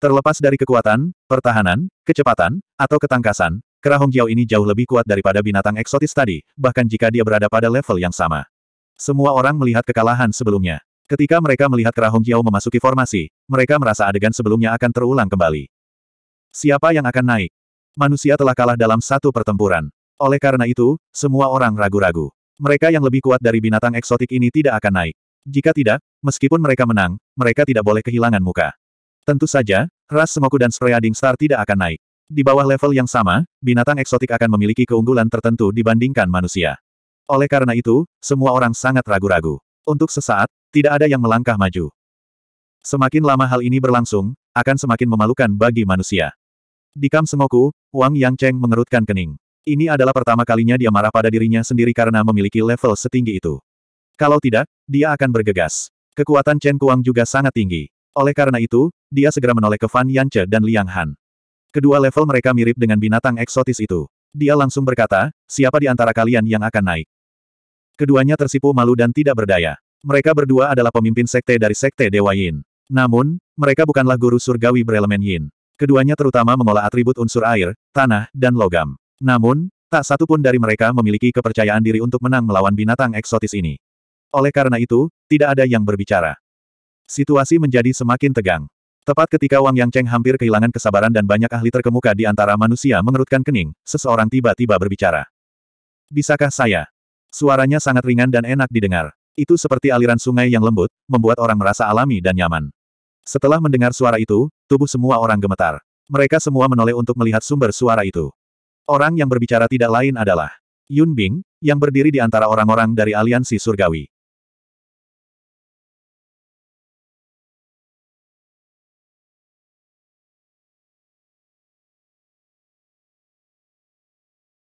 Terlepas dari kekuatan, pertahanan, kecepatan, atau ketangkasan, kera Hongqiao ini jauh lebih kuat daripada binatang eksotis tadi, bahkan jika dia berada pada level yang sama. Semua orang melihat kekalahan sebelumnya. Ketika mereka melihat kera Hongqiao memasuki formasi, mereka merasa adegan sebelumnya akan terulang kembali. Siapa yang akan naik? Manusia telah kalah dalam satu pertempuran. Oleh karena itu, semua orang ragu-ragu. Mereka yang lebih kuat dari binatang eksotik ini tidak akan naik. Jika tidak, meskipun mereka menang, mereka tidak boleh kehilangan muka. Tentu saja, ras semoku dan spreading star tidak akan naik. Di bawah level yang sama, binatang eksotik akan memiliki keunggulan tertentu dibandingkan manusia. Oleh karena itu, semua orang sangat ragu-ragu. Untuk sesaat, tidak ada yang melangkah maju. Semakin lama hal ini berlangsung, akan semakin memalukan bagi manusia. Di Kam Sengoku, Wang Yang Cheng mengerutkan kening. Ini adalah pertama kalinya dia marah pada dirinya sendiri karena memiliki level setinggi itu. Kalau tidak, dia akan bergegas. Kekuatan Chen Kuang juga sangat tinggi. Oleh karena itu, dia segera menoleh ke Fan Yance dan Liang Han. Kedua level mereka mirip dengan binatang eksotis itu. Dia langsung berkata, siapa di antara kalian yang akan naik? Keduanya tersipu malu dan tidak berdaya. Mereka berdua adalah pemimpin sekte dari sekte Dewa Yin. Namun, mereka bukanlah guru surgawi berelemen Yin. Keduanya terutama mengolah atribut unsur air, tanah, dan logam. Namun, tak satu pun dari mereka memiliki kepercayaan diri untuk menang melawan binatang eksotis ini. Oleh karena itu, tidak ada yang berbicara. Situasi menjadi semakin tegang. Tepat ketika Wang Yang Cheng hampir kehilangan kesabaran dan banyak ahli terkemuka di antara manusia mengerutkan kening, seseorang tiba-tiba berbicara. Bisakah saya? Suaranya sangat ringan dan enak didengar. Itu seperti aliran sungai yang lembut, membuat orang merasa alami dan nyaman. Setelah mendengar suara itu, tubuh semua orang gemetar. Mereka semua menoleh untuk melihat sumber suara itu. Orang yang berbicara tidak lain adalah Yun Bing, yang berdiri di antara orang-orang dari aliansi surgawi.